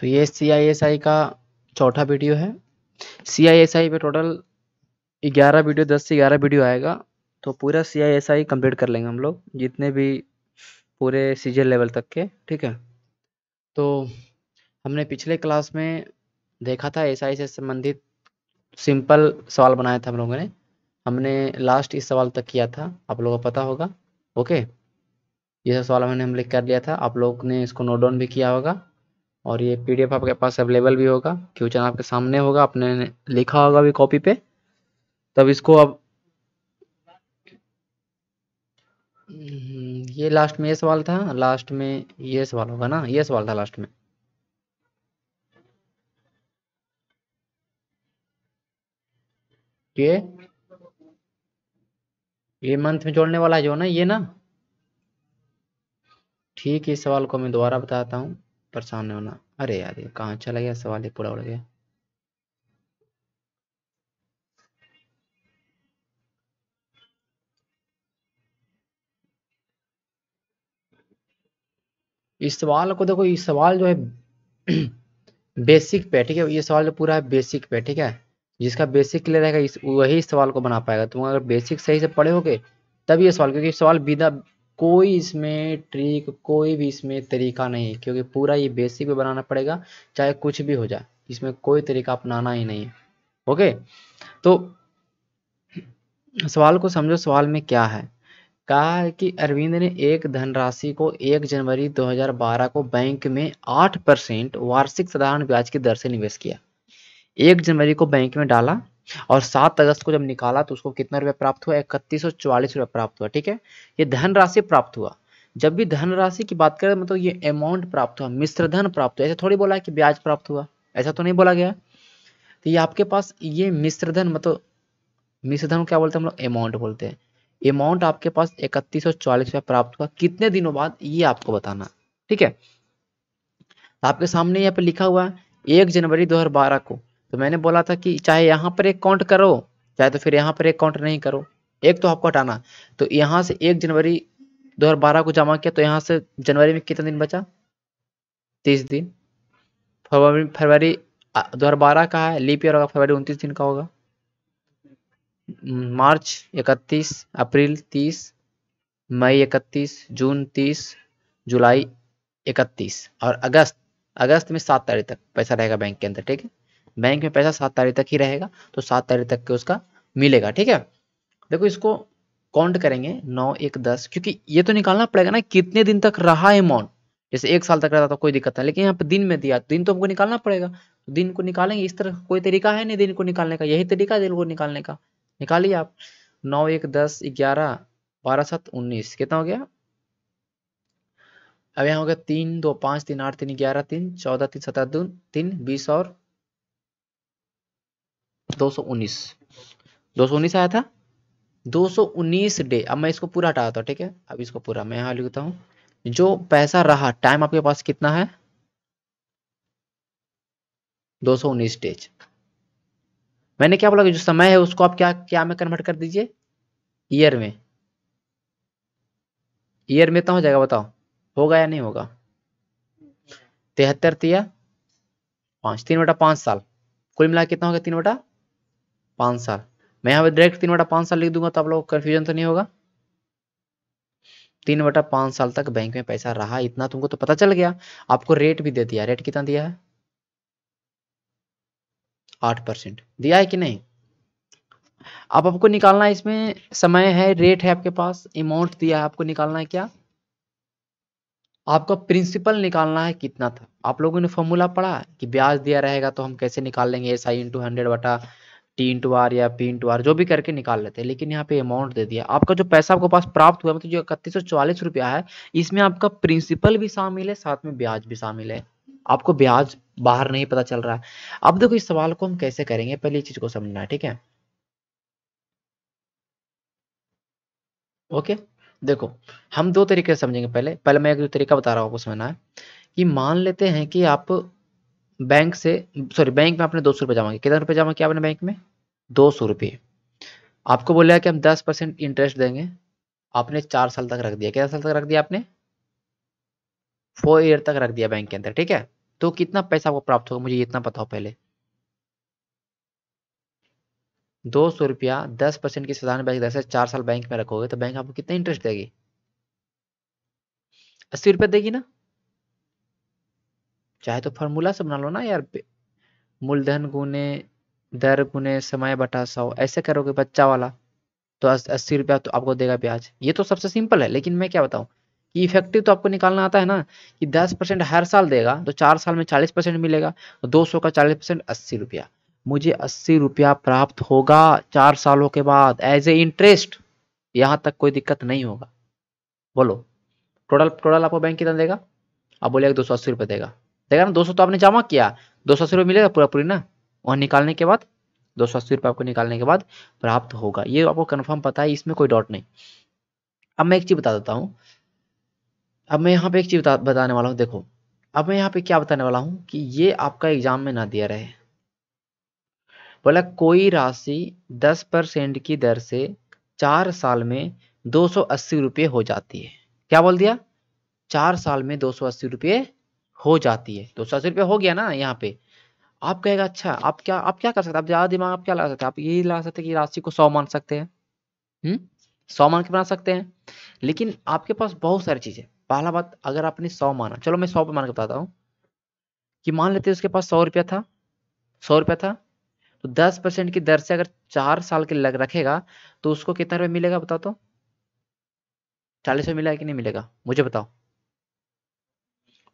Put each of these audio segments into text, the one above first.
तो ये सी I S I का चौथा वीडियो है सी आई एस आई पे टोटल ग्यारह वीडियो दस से ग्यारह वीडियो आएगा तो पूरा सी आई एस आई कम्प्लीट कर लेंगे हम लोग जितने भी पूरे सीजन लेवल तक के ठीक है तो हमने पिछले क्लास में देखा था एस आई से संबंधित सिंपल सवाल बनाया था हम लोगों ने हमने लास्ट इस सवाल तक किया था आप लोगों को पता होगा ओके ये सब सवाल हमने लिख कर लिया था आप लोग ने इसको नोट डाउन भी किया होगा और ये पीडीएफ आपके पास अवेलेबल भी होगा क्वेश्चन आपके सामने होगा आपने लिखा होगा भी कॉपी पे तब इसको अब हम्म, ये लास्ट में ये सवाल था लास्ट में ये सवाल होगा ना ये सवाल था लास्ट में ये ये मंथ में जोड़ने वाला है जो ना ये ना ठीक है इस सवाल को मैं दोबारा बताता हूँ परेशान नहीं होना अरे यार ये कहाँ चला गया सवाल ही पूरा उड़ गया इस सवाल को देखो ये सवाल जो है बेसिक पे ठीक है ये सवाल जो पूरा है बेसिक पे ठीक है जिसका बेसिक क्लियर रहेगा इस वही सवाल को बना पाएगा तुम अगर बेसिक सही से पढ़े होगे तब ये सवाल क्योंकि सवाल बिना कोई इसमें ट्रिक कोई भी इसमें तरीका नहीं है क्योंकि पूरा ये बेसिक पे बनाना पड़ेगा चाहे कुछ भी हो जाए इसमें कोई तरीका अपनाना ही नहीं है ओके तो सवाल को समझो सवाल में क्या है कहा है कि अरविंद ने एक धनराशि को 1 जनवरी 2012 को बैंक में 8 परसेंट वार्षिक साधारण ब्याज की दर से निवेश किया 1 जनवरी को बैंक में डाला और सात अगस्त को जब निकाला तो उसको कितना रुपया प्राप्त हुआ इकतीस सौ चवालीस रुपया प्राप्त हुआ ठीक है ये धनराशि प्राप्त हुआ जब भी धनराशि की बात करें मतलब ये अमाउंट प्राप्त हुआ मिश्र धन प्राप्त हुआ ऐसा थोड़ी बोला कि ब्याज प्राप्त हुआ ऐसा तो नहीं बोला गया तो ये आपके पास ये मिश्र धन मतलब मिश्र धन क्या बोलते हैं हम लोग अमाउंट बोलते हैं अमाउंट आपके पास इकतीस सौ चालीस रुपया प्राप्त हुआ कितने दिनों बाद ये आपको बताना ठीक है तो आपके सामने यहाँ पे लिखा हुआ है एक जनवरी 2012 को तो मैंने बोला था कि चाहे यहाँ पर एक काउंट करो चाहे तो फिर यहाँ पर एक काउंट नहीं करो एक तो आपको हटाना तो यहाँ से एक जनवरी 2012 को जमा किया तो यहाँ से जनवरी में कितना दिन बचा तीस दिन फरवरी फरवरी 2012 का है लीप ईयर होगा फरवरी उनतीस दिन का होगा मार्च इकतीस अप्रैल तीस मई इकतीस जून तीस जुलाई इकतीस और अगस्त अगस्त में सात तारीख तक पैसा रहेगा बैंक के अंदर ठीक है बैंक में पैसा सात तारीख तक ही रहेगा तो सात तारीख तक के उसका मिलेगा ठीक है देखो इसको काउंट करेंगे नौ एक दस क्योंकि ये तो निकालना पड़ेगा ना कितने दिन तक रहा है अमाउंट जैसे एक साल तक रहता तो कोई दिक्कत नहीं लेकिन यहाँ पे दिन में दिया दिन तो हमको निकालना पड़ेगा तो दिन को निकालेंगे इस तरह कोई तरीका है नहीं दिन को निकालने का यही तरीका है दिन को निकालने का निकालिए आप नौ एक दस ग्यारह बारह सात उन्नीस कितना हो गया अब यहाँ हो गया तीन दो पांच तीन आठ तीन ग्यारह तीन चौदह तीन सत्रह दो तीन बीस और 219 219 आया था 219 डे अब मैं इसको पूरा हटाता हूँ ठीक है अब इसको पूरा मैं यहाँ लिखता हूँ जो पैसा रहा टाइम आपके पास कितना है 219 डेज मैंने क्या बोला कि जो समय है उसको आप क्या क्या में कन्वर्ट कर दीजिए ईयर में ईयर में तो हो जाएगा बताओ होगा या नहीं होगा तिहत्तर तिया पांच तीन बटा पांच साल कुल मिला कितना होगा तीन बटा पांच साल मैं यहाँ पे डायरेक्ट तीन बटा पांच साल लिख दूंगा तो आप लोग कंफ्यूजन तो नहीं होगा तीन बटा पांच साल तक बैंक में पैसा रहा इतना तुमको तो पता चल गया आपको रेट भी दे दिया रेट कितना दिया है आठ परसेंट दिया है कि नहीं आप आपको निकालना है इसमें समय है रेट है आपके पास अमाउंट दिया है आपको निकालना है क्या आपका प्रिंसिपल निकालना है कितना था आप लोगों ने फॉर्मूला पढ़ा कि ब्याज दिया रहेगा तो हम कैसे निकाल लेंगे एस आई इंटू हंड्रेड बटा टी इंटू आर या पी इंटू आर जो भी करके निकाल लेते हैं लेकिन यहाँ पे अमाउंट दे दिया आपका जो पैसा आपको पास प्राप्त हुआ मतलब जो इकतीस सौ चौवालीस रुपया है इसमें आपका प्रिंसिपल भी शामिल है साथ में ब्याज भी शामिल है आपको ब्याज बाहर नहीं पता चल रहा है अब देखो इस सवाल को हम कैसे करेंगे पहले चीज को समझना है ठीक है ओके देखो हम दो तरीके समझेंगे पहले पहले मैं एक तरीका बता रहा हूँ आपको समझना है कि मान लेते हैं कि आप बैंक से सॉरी बैंक में आपने दो सौ रुपये जमा किया कितना रुपये जमा किया आपने बैंक में दो सौ रुपये आपको बोला है कि हम दस परसेंट इंटरेस्ट देंगे आपने चार साल तक रख दिया कितना साल तक रख दिया आपने फोर ईयर तक रख दिया बैंक के अंदर ठीक है तो कितना पैसा आपको प्राप्त होगा मुझे इतना पता हो पहले दो सौ रुपया दस परसेंट की साधारण बैंक दस चार साल बैंक में रखोगे तो बैंक आपको कितना इंटरेस्ट देगी अस्सी रुपया देगी ना चाहे तो फॉर्मूला से बना लो ना यार मूलधन गुने दर गुने समय बटा सौ ऐसे करोगे बच्चा वाला तो अस्सी रुपया तो आपको देगा ब्याज ये तो सबसे सिंपल है लेकिन मैं क्या बताऊँ कि इफेक्टिव तो आपको निकालना आता है ना कि दस परसेंट हर साल देगा तो चार साल में चालीस परसेंट मिलेगा तो दो सौ का चालीस परसेंट अस्सी रुपया मुझे अस्सी रुपया प्राप्त होगा चार सालों के बाद एज ए इंटरेस्ट यहाँ तक कोई दिक्कत नहीं होगा बोलो टोटल टोटल आपको बैंक कितना देगा आप बोलेगा दो सौ अस्सी रुपये देगा देखा तो ना दो तो आपने जमा किया दो सौ अस्सी मिलेगा पूरा पूरी ना वहाँ निकालने के बाद दो सौ अस्सी आपको निकालने के बाद प्राप्त होगा ये आपको कन्फर्म पता है इसमें कोई डॉट नहीं अब मैं एक चीज़ बता देता हूँ अब मैं यहाँ पे एक चीज़ बताने वाला हूँ देखो अब मैं यहाँ पे क्या बताने वाला हूँ कि ये आपका एग्जाम में ना दिया रहे बोला कोई राशि दस परसेंट की दर से चार साल में दो सौ अस्सी रुपये हो जाती है क्या बोल दिया चार साल में दो सौ अस्सी रुपये हो जाती है तो सौ रुपया रुपये हो गया ना यहाँ पे आप कहेगा अच्छा आप क्या आप क्या कर सकते हैं आप ज़्यादा दिमाग आप क्या ला सकते हैं आप ये ला सकते हैं कि राशि को सौ मान सकते हैं सौ मान के बना सकते हैं लेकिन आपके पास बहुत सारी चीज़ें पहला बात अगर आपने सौ माना चलो मैं सौ पे मान के बताता हूँ कि मान लेते हैं उसके पास सौ रुपया था सौ रुपया था तो दस परसेंट की दर से अगर चार साल के लग रखेगा तो उसको कितना रुपये मिलेगा बताओ तो चालीस रुपये मिलेगा कि नहीं मिलेगा मुझे बताओ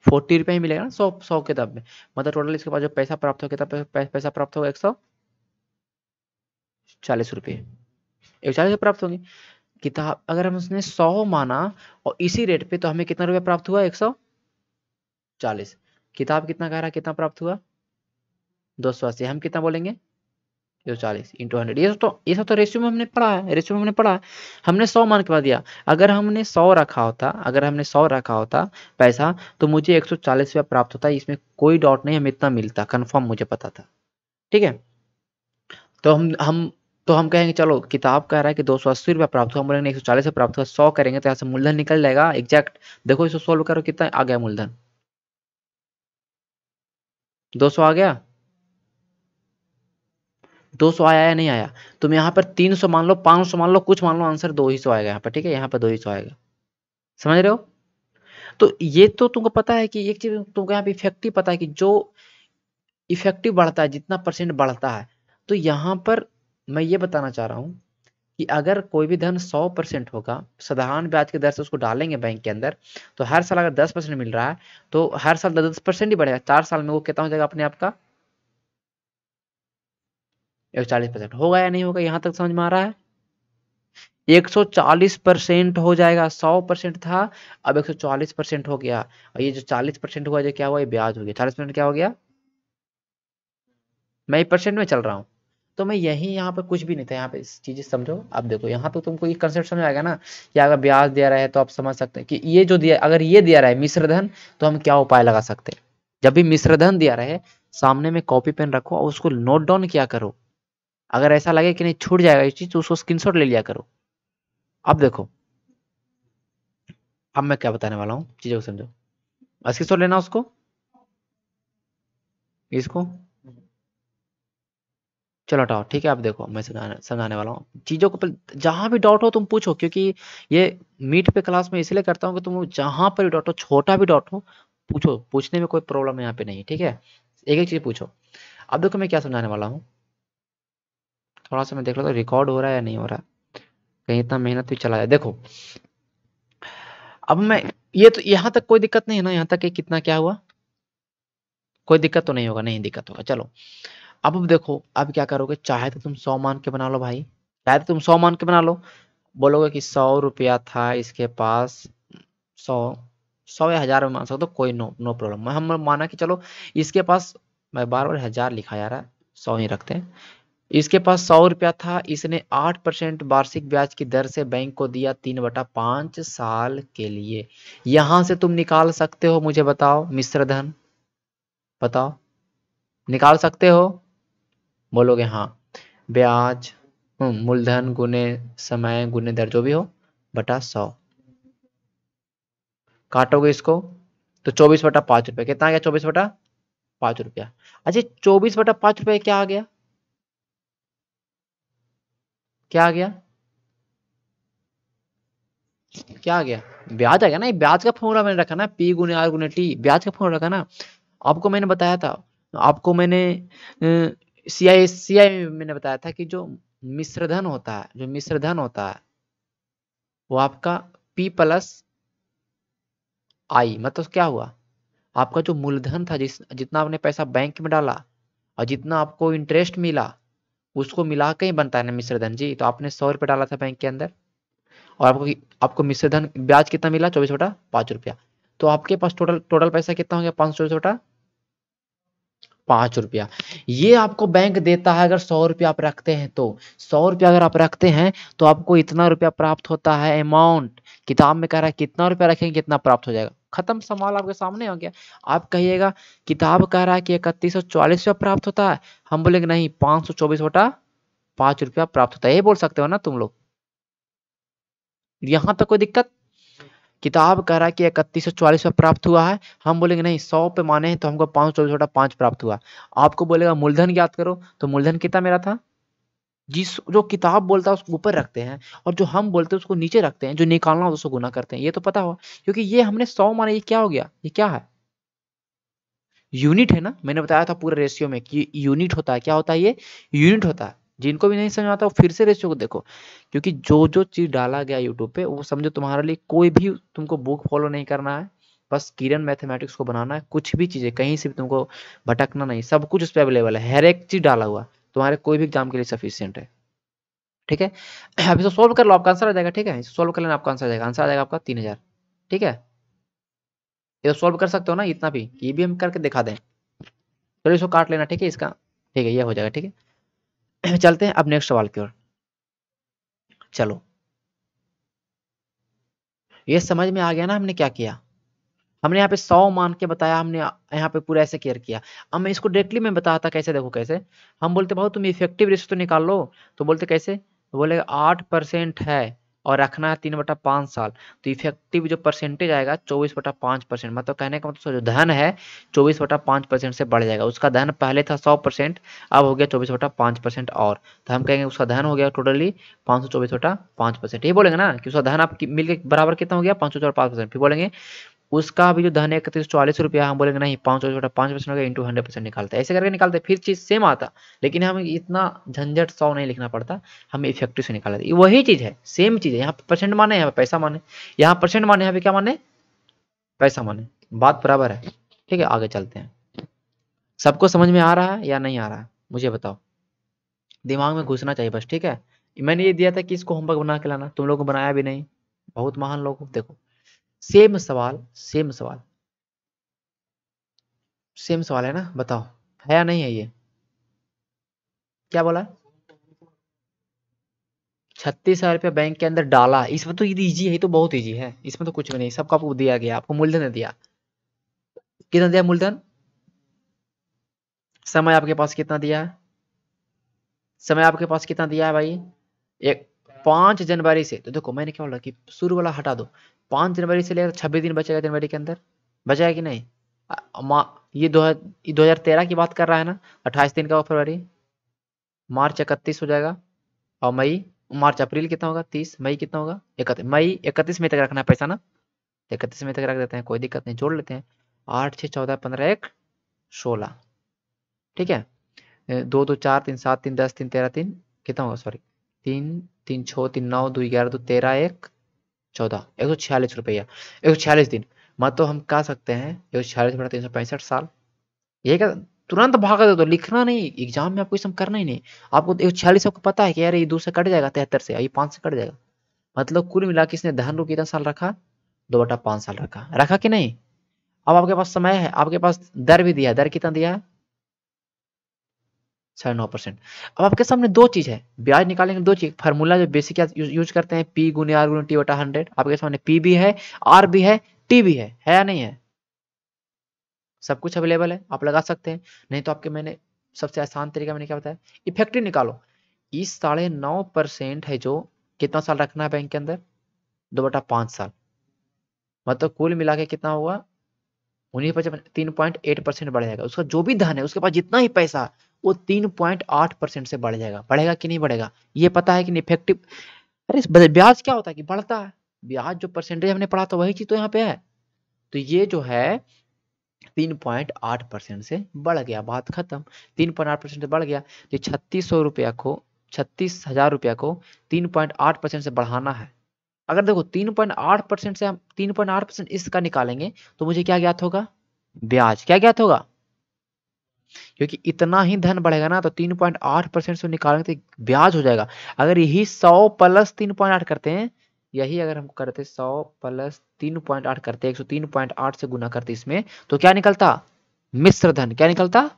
फोर्टी रुपया ही मिलेगा ना सौ सौ किताब में मतलब टोटल इसके पास जो पैसा प्राप्त हो किताब पैसा प्राप्त होगा एक सौ चालीस रुपये एक चालीस प्राप्त होंगे किताब अगर हम उसने सौ माना और इसी रेट पे तो हमें कितना रुपया प्राप्त हुआ एक सौ चालीस किताब कितना कह रहा कितना प्राप्त हुआ दो सौ अस्सी हम कितना बोलेंगे जो चालीस इंटू हंड्रेड ये तो ये सब तो रेशियो में हमने पढ़ा है रेशियो में हमने पढ़ा है हमने सौ मान के बाद दिया अगर हमने सौ रखा होता अगर हमने सौ रखा होता पैसा तो मुझे एक सौ चालीस रुपया प्राप्त होता इसमें कोई डॉट नहीं हमें इतना मिलता कन्फर्म मुझे पता था ठीक है तो हम हम तो हम कहेंगे चलो किताब कह रहा है कि दो सौ अस्सी रुपया प्राप्त हुआ बोलेंगे एक सौ चालीस से प्राप्त हुआ सौ करेंगे तो यहाँ से मूलधन निकल जाएगा एग्जैक्ट देखो इसको सोल्व करो कितना आ गया मूलधन दो सौ आ गया दो सौ आया या नहीं आया तुम यहाँ पर तीन सौ मान लो पाँच सौ मान लो कुछ मान लो आंसर दो ही सौ आएगा यहाँ पर ठीक है यहाँ पर दो ही सौ आएगा समझ रहे हो तो ये तो तुमको पता है कि एक चीज तुमको यहाँ पे इफेक्टिव पता है कि जो इफेक्टिव बढ़ता है जितना परसेंट बढ़ता है तो यहाँ पर मैं ये बताना चाह रहा हूँ कि अगर कोई भी धन 100 परसेंट होगा साधारण ब्याज के दर से उसको डालेंगे बैंक के अंदर तो हर साल अगर 10 परसेंट मिल रहा है तो हर साल दस परसेंट ही बढ़ेगा चार साल में वो कितना हो जाएगा अपने आपका एक चालीस परसेंट होगा या नहीं होगा यहां तक समझ में आ रहा है 140 परसेंट हो जाएगा 100 परसेंट था अब 140 परसेंट हो गया और ये जो 40 परसेंट हुआ जो क्या हुआ ये ब्याज हो गया 40 परसेंट क्या हो गया मैं परसेंट में चल रहा हूँ तो मैं यही यहाँ पर कुछ भी नहीं था यहाँ पे चीजें समझो अब देखो यहाँ पे तुमको ये कंसेप्ट समझ आएगा ना कि अगर ब्याज दिया रहा है तो आप समझ सकते हैं कि ये जो दिया अगर ये दिया रहा है मिश्र धन तो हम क्या उपाय लगा सकते हैं जब भी मिश्र धन दिया रहे सामने में कॉपी पेन रखो और उसको नोट डाउन किया करो अगर ऐसा लगे कि नहीं छूट जाएगा ये चीज तो उसको स्क्रीनशॉट ले लिया करो अब देखो अब मैं क्या बताने वाला हूँ चीजों को समझो स्क्रीनशॉट लेना उसको इसको चलो हटाओ ठीक है आप देखो मैं समझाने समझाने वाला हूँ चीज़ों को जहां भी डॉट हो तुम पूछो क्योंकि ये मीट पे क्लास में इसलिए करता हूँ कि तुम जहां पर भी डॉट हो छोटा भी डॉट हो पूछो पूछने में कोई प्रॉब्लम यहाँ पे नहीं है ठीक है एक एक चीज़ पूछो अब देखो मैं क्या समझाने वाला हूँ थोड़ा सा मैं देख लेता हूँ रिकॉर्ड हो रहा है या नहीं हो रहा कहीं इतना मेहनत भी चला है देखो अब मैं ये तो यहाँ तक कोई दिक्कत नहीं है ना यहाँ तक कितना क्या हुआ कोई दिक्कत तो नहीं होगा नहीं दिक्कत होगा चलो अब देखो अब क्या करोगे चाहे तो तुम सौ मान के बना लो भाई चाहे तो तुम सौ मान के बना लो बोलोगे कि सौ रुपया था इसके पास सौ सौ या हजार में मान सकते कोई नो नो प्रॉब्लम हम माना कि चलो इसके पास मैं बार बार हजार लिखा जा रहा है सौ ही रखते हैं इसके पास सौ रुपया था इसने आठ परसेंट वार्षिक ब्याज की दर से बैंक को दिया तीन बटा पांच साल के लिए यहां से तुम निकाल सकते हो मुझे बताओ मिश्र धन बताओ निकाल सकते हो बोलोगे हाँ ब्याज हम्म, मूलधन गुने समय गुने दर जो भी हो बटा सौ काटोगे इसको तो चौबीस बटा पांच रुपया कितना आ गया चौबीस बटा पांच रुपया अच्छा चौबीस बटा पांच रुपया क्या आ गया क्या आ गया क्या आ गया ब्याज आ गया ना ये ब्याज का फॉर्मूला मैंने रखा ना पी गुने आर गुने टी ब्याज का फॉर्मूला रखा ना आपको मैंने बताया था आपको मैंने सी आई सी आई मैंने बताया था कि जो मिश्रधन होता है जो मिश्रधन होता है वो आपका पी प्लस आई मतलब क्या हुआ आपका जो मूलधन था जिस जितना आपने पैसा बैंक में डाला और जितना आपको इंटरेस्ट मिला उसको मिला के ही बनता है ना मिश्रधन जी तो आपने सौ रुपये डाला था बैंक के अंदर और आपको आपको मिश्रधन ब्याज कितना मिला चौबीस बटा पाँच रुपया तो आपके पास टोटल टोटल पैसा कितना हो गया पाँच सौ बटा पांच रुपया ये आपको बैंक देता है अगर सौ रुपया आप रखते हैं तो सौ रुपया अगर आप रखते हैं तो आपको इतना रुपया प्राप्त होता है अमाउंट किताब में कह रहा है कितना रुपया रखेंगे कितना प्राप्त हो जाएगा खत्म सवाल आपके सामने हो गया आप कहिएगा किताब कह रहा है कि इकतीस सौ चालीस रुपया प्राप्त होता है हम बोलेंगे नहीं पांच सौ चौबीस वोटा पांच रुपया प्राप्त होता है ये बोल सकते हो ना तुम लोग यहाँ पे कोई दिक्कत किताब कह रहा है कि इकतीस सौ चालीस रुपया प्राप्त हुआ है हम बोलेंगे नहीं सौ पे माने तो हमको पांच सौ चौबीस बटा पांच प्राप्त हुआ आपको बोलेगा मूलधन याद करो तो मूलधन कितना मेरा था जिस जो किताब बोलता है उसको ऊपर रखते हैं और जो हम बोलते हैं उसको नीचे रखते हैं जो निकालना उसको गुना करते हैं ये तो पता होगा क्योंकि ये हमने सौ माना ये क्या हो गया ये क्या है यूनिट है ना मैंने बताया था पूरे रेशियो में कि यूनिट होता है क्या होता है ये यूनिट होता है जिनको भी नहीं समझ आता वो फिर से रेशियो को देखो क्योंकि जो जो चीज़ डाला गया यूट्यूब पे वो समझो तुम्हारे लिए कोई भी तुमको बुक फॉलो नहीं करना है बस किरण मैथमेटिक्स को बनाना है कुछ भी चीज़ें कहीं से भी तुमको भटकना नहीं सब कुछ उस पर अवेलेबल है हर एक चीज़ डाला हुआ तुम्हारे कोई भी एग्जाम के लिए सफिशियंट है ठीक है अब इसको सोल्व कर लो आपका आंसर आ जाएगा ठीक है इसको सोल्व कर लेना आपका आंसर आ जाएगा आंसर आ जाएगा आपका तीन हजार ठीक है ये सोल्व तो कर सकते हो ना इतना भी ये भी हम करके दिखा दें चलो तो इसको काट लेना ठीक है इसका ठीक है ये हो जाएगा ठीक है चलते हैं अब नेक्स्ट सवाल की ओर चलो ये समझ में आ गया ना हमने क्या किया हमने यहाँ पे सौ मान के बताया हमने यहाँ पे पूरा ऐसे केयर किया अब मैं इसको डायरेक्टली मैं बताता कैसे देखो कैसे हम बोलते भाव तुम इफेक्टिव रेशियो तो निकाल लो तो बोलते कैसे तो बोले आठ परसेंट है और रखना है तीन बटा पांच साल तो इफेक्टिव जो परसेंटेज आएगा चौबीस बटा पांच परसेंट मतलब कहने का मतलब जो धन है चौबीस बटा पांच परसेंट से बढ़ जाएगा उसका धन पहले था सौ परसेंट अब हो गया चौबीस बटा पांच परसेंट और तो हम कहेंगे उसका धन हो गया टोटली पांच सौ चौबीस बटा पांच परसेंट ये बोलेंगे ना कि उसका धन आप मिलकर बराबर कितना हो गया पांच सौ फिर बोलेंगे उसका भी जो धन है इकतीस चालीस रुपया हम बोलेंगे नहीं पाँच छोटा पाँच परसेंट होगा इंटू हंड्रेड परसेंट निकालते हैं ऐसे करके निकालते फिर चीज़ सेम आता लेकिन हमें इतना झंझट सौ नहीं लिखना पड़ता हमें इफेक्टिव से निकालते वही चीज़ है सेम चीज़ है यहाँ परसेंट माने यहाँ पैसा माने यहाँ परसेंट माने यहाँ पे क्या माने पैसा माने बात बराबर है ठीक है आगे चलते हैं सबको समझ में आ रहा है या नहीं आ रहा है मुझे बताओ दिमाग में घुसना चाहिए बस ठीक है मैंने ये दिया था कि इसको होमवर्क बना के लाना तुम लोग बनाया भी नहीं बहुत महान लोग देखो सेम सवाल सेम सवाल सेम सवाल है ना बताओ है या नहीं है ये क्या बोला छत्तीस हजार रुपया बैंक के अंदर डाला इसमें तो ये इजी है तो बहुत इजी है इसमें तो कुछ भी नहीं सबका दिया गया आपको मूलधन दिया कितना दिया मूलधन समय आपके पास कितना दिया है समय आपके पास कितना दिया है भाई एक पांच जनवरी से तो देखो मैंने क्या बोला कि शुरू वाला हटा दो पांच जनवरी से लेकर छब्बीस दिन बचेगा जनवरी के अंदर बचेगा कि नहीं ये दो हजार तेरह की बात कर रहा है ना अट्ठाईस दिन का फरवरी मार्च इकतीस हो जाएगा और मई मार्च अप्रैल कितना होगा तीस मई कितना होगा इकतीस मई इकतीस मई तक रखना है पैसा ना इकतीस मई तक रख देते हैं कोई दिक्कत नहीं जोड़ लेते हैं आठ छः चौदह पंद्रह एक सोलह ठीक है दो दो चार तीन सात तीन दस तीन तेरह तीन कितना होगा सॉरी तीन तीन छः तीन नौ दो ग्यारह दो तेरह एक चौदह एक सौ छियालीस रुपया एक सौ छियालीस दिन मत तो हम कह सकते हैं एक सौ छियालीस तीन सौ पैंसठ साल ये क्या तुरंत भागा दे दो लिखना नहीं एग्जाम में आपको करना ही नहीं आपको एक सौ छियालीस आपको पता है कि यार ये दो से कट जाएगा तिहत्तर से ये पाँच से कट जाएगा मतलब कुल मिला के इसने धन रूप कितना साल रखा दो बटा पाँच साल रखा रखा कि नहीं अब आपके पास समय है आपके पास दर भी दिया दर कितना दिया साढ़े नौ परसेंट अब आपके सामने दो चीज़ है ब्याज निकालेंगे दो चीज़ फार्मूला जो बेसिक यूज करते हैं पी गुने आर गुने टी बटा हंड्रेड आपके सामने पी भी है आर भी है टी भी है है या नहीं है सब कुछ अवेलेबल है आप लगा सकते हैं नहीं तो आपके मैंने सबसे आसान तरीका मैंने क्या बताया इफेक्टिव निकालो इस साढ़े नौ परसेंट है जो कितना साल रखना है बैंक के अंदर दो बटा पाँच साल मतलब कुल मिला के कितना होगा उन्हीं पर तीन पॉइंट एट परसेंट बढ़ जाएगा उसका जो भी धन है उसके पास जितना ही पैसा वो तीन पॉइंट आठ परसेंट से बढ़ जाएगा बढ़ेगा कि नहीं बढ़ेगा ये पता है कि इफेक्टिव अरे ब्याज क्या होता है कि बढ़ता है ब्याज जो परसेंटेज हमने पढ़ा था वही चीज तो यहाँ पे है तो ये जो है तीन पॉइंट आठ परसेंट से बढ़ गया बात खत्म तीन पॉइंट आठ परसेंट से बढ़ गया तो छत्तीस सौ रुपया को छत्तीस हजार रुपया को तीन पॉइंट आठ परसेंट से बढ़ाना है अगर देखो तीन पॉइंट आठ परसेंट से हम तीन पॉइंट आठ परसेंट इसका निकालेंगे तो मुझे क्या ज्ञात होगा ब्याज क्या ज्ञात होगा क्योंकि इतना ही धन बढ़ेगा ना तो 3.8 परसेंट से निकालेंगे तो ब्याज हो जाएगा अगर यही 100 प्लस 3.8 करते हैं यही अगर हम करते 100 प्लस 3.8 करते 103.8 से गुना करते इसमें तो क्या निकलता मिश्र धन क्या निकलता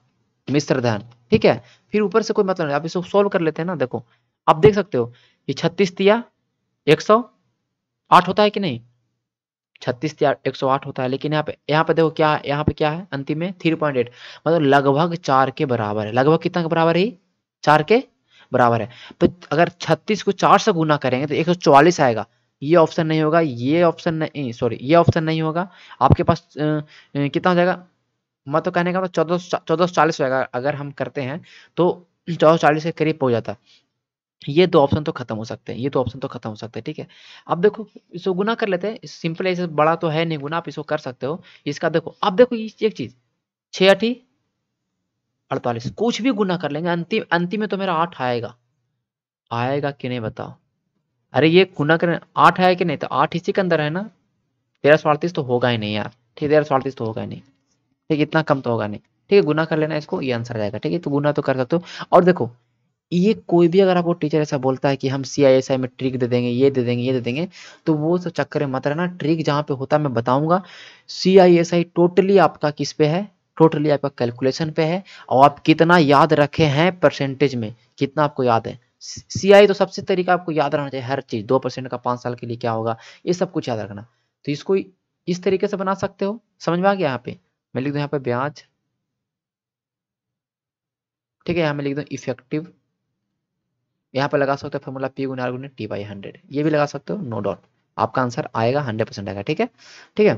मिश्र धन ठीक है फिर ऊपर से कोई मतलब नहीं आप इसको सोल्व कर लेते हैं ना देखो आप देख सकते हो ये छत्तीस दिया एक सौ आठ होता है कि नहीं छत्तीस या एक सौ आठ होता है लेकिन यहाँ पे यहाँ पे देखो क्या यहाँ पे क्या है अंतिम में थ्री पॉइंट एट मतलब लगभग चार के बराबर है लगभग कितना के बराबर है चार के बराबर है तो अगर छत्तीस को चार से गुना करेंगे तो एक सौ चौवालीस आएगा ये ऑप्शन नहीं होगा ये ऑप्शन नहीं सॉरी ये ऑप्शन नहीं होगा आपके पास कितना हो जाएगा मैं तो कहने का मतलब चौदह चौदह सौ चालीस होगा अगर हम करते हैं तो चौदह सौ चालीस के करीब पहुंच जाता ये दो ऑप्शन तो खत्म हो सकते हैं ये दो ऑप्शन तो खत्म हो सकते हैं ठीक है अब देखो इसको गुना कर लेते हैं सिंपल ऐसे बड़ा तो है नहीं गुना आप इसको कर सकते हो इसका देखो अब देखो एक चीज छः अठी अड़तालीस कुछ भी गुना कर लेंगे अंतिम अंतिम में तो मेरा आठ आएगा आएगा कि नहीं बताओ अरे ये गुना करें आठ आया कि नहीं तो आठ इसी के अंदर है ना तेरह सौ अड़तीस तो होगा ही नहीं यार ठीक तेरह सौ अड़तीस तो होगा ही नहीं ठीक इतना कम तो होगा नहीं ठीक है गुना कर लेना इसको ये आंसर आएगा ठीक है तो गुना तो कर सकते हो और देखो ये कोई भी अगर आपको टीचर ऐसा बोलता है कि हम सी आई एस आई में ट्रिक दे देंगे ये दे देंगे ये दे देंगे तो वो सब चक्कर मत रहना ट्रिक जहाँ पे होता है मैं बताऊंगा सी आई एस आई टोटली आपका किस पे है टोटली आपका कैलकुलेशन पे है और आप कितना याद रखे हैं परसेंटेज में कितना आपको याद है सी आई तो सबसे तरीका आपको याद रहना चाहिए हर चीज़ दो परसेंट का पांच साल के लिए क्या होगा ये सब कुछ याद रखना तो इसको इस तरीके से बना सकते हो समझ में आ गया यहाँ पे मैं लिख दू यहाँ पे ब्याज ठीक है यहाँ मैं लिख दू इफेक्टिव यहाँ पर लगा सकते हो फॉर्मूला पी गुना गुना टी बाई हंड्रेड ये भी लगा सकते हो नो डाउट आपका आंसर आएगा हंड्रेड परसेंट आएगा ठीक है ठीक है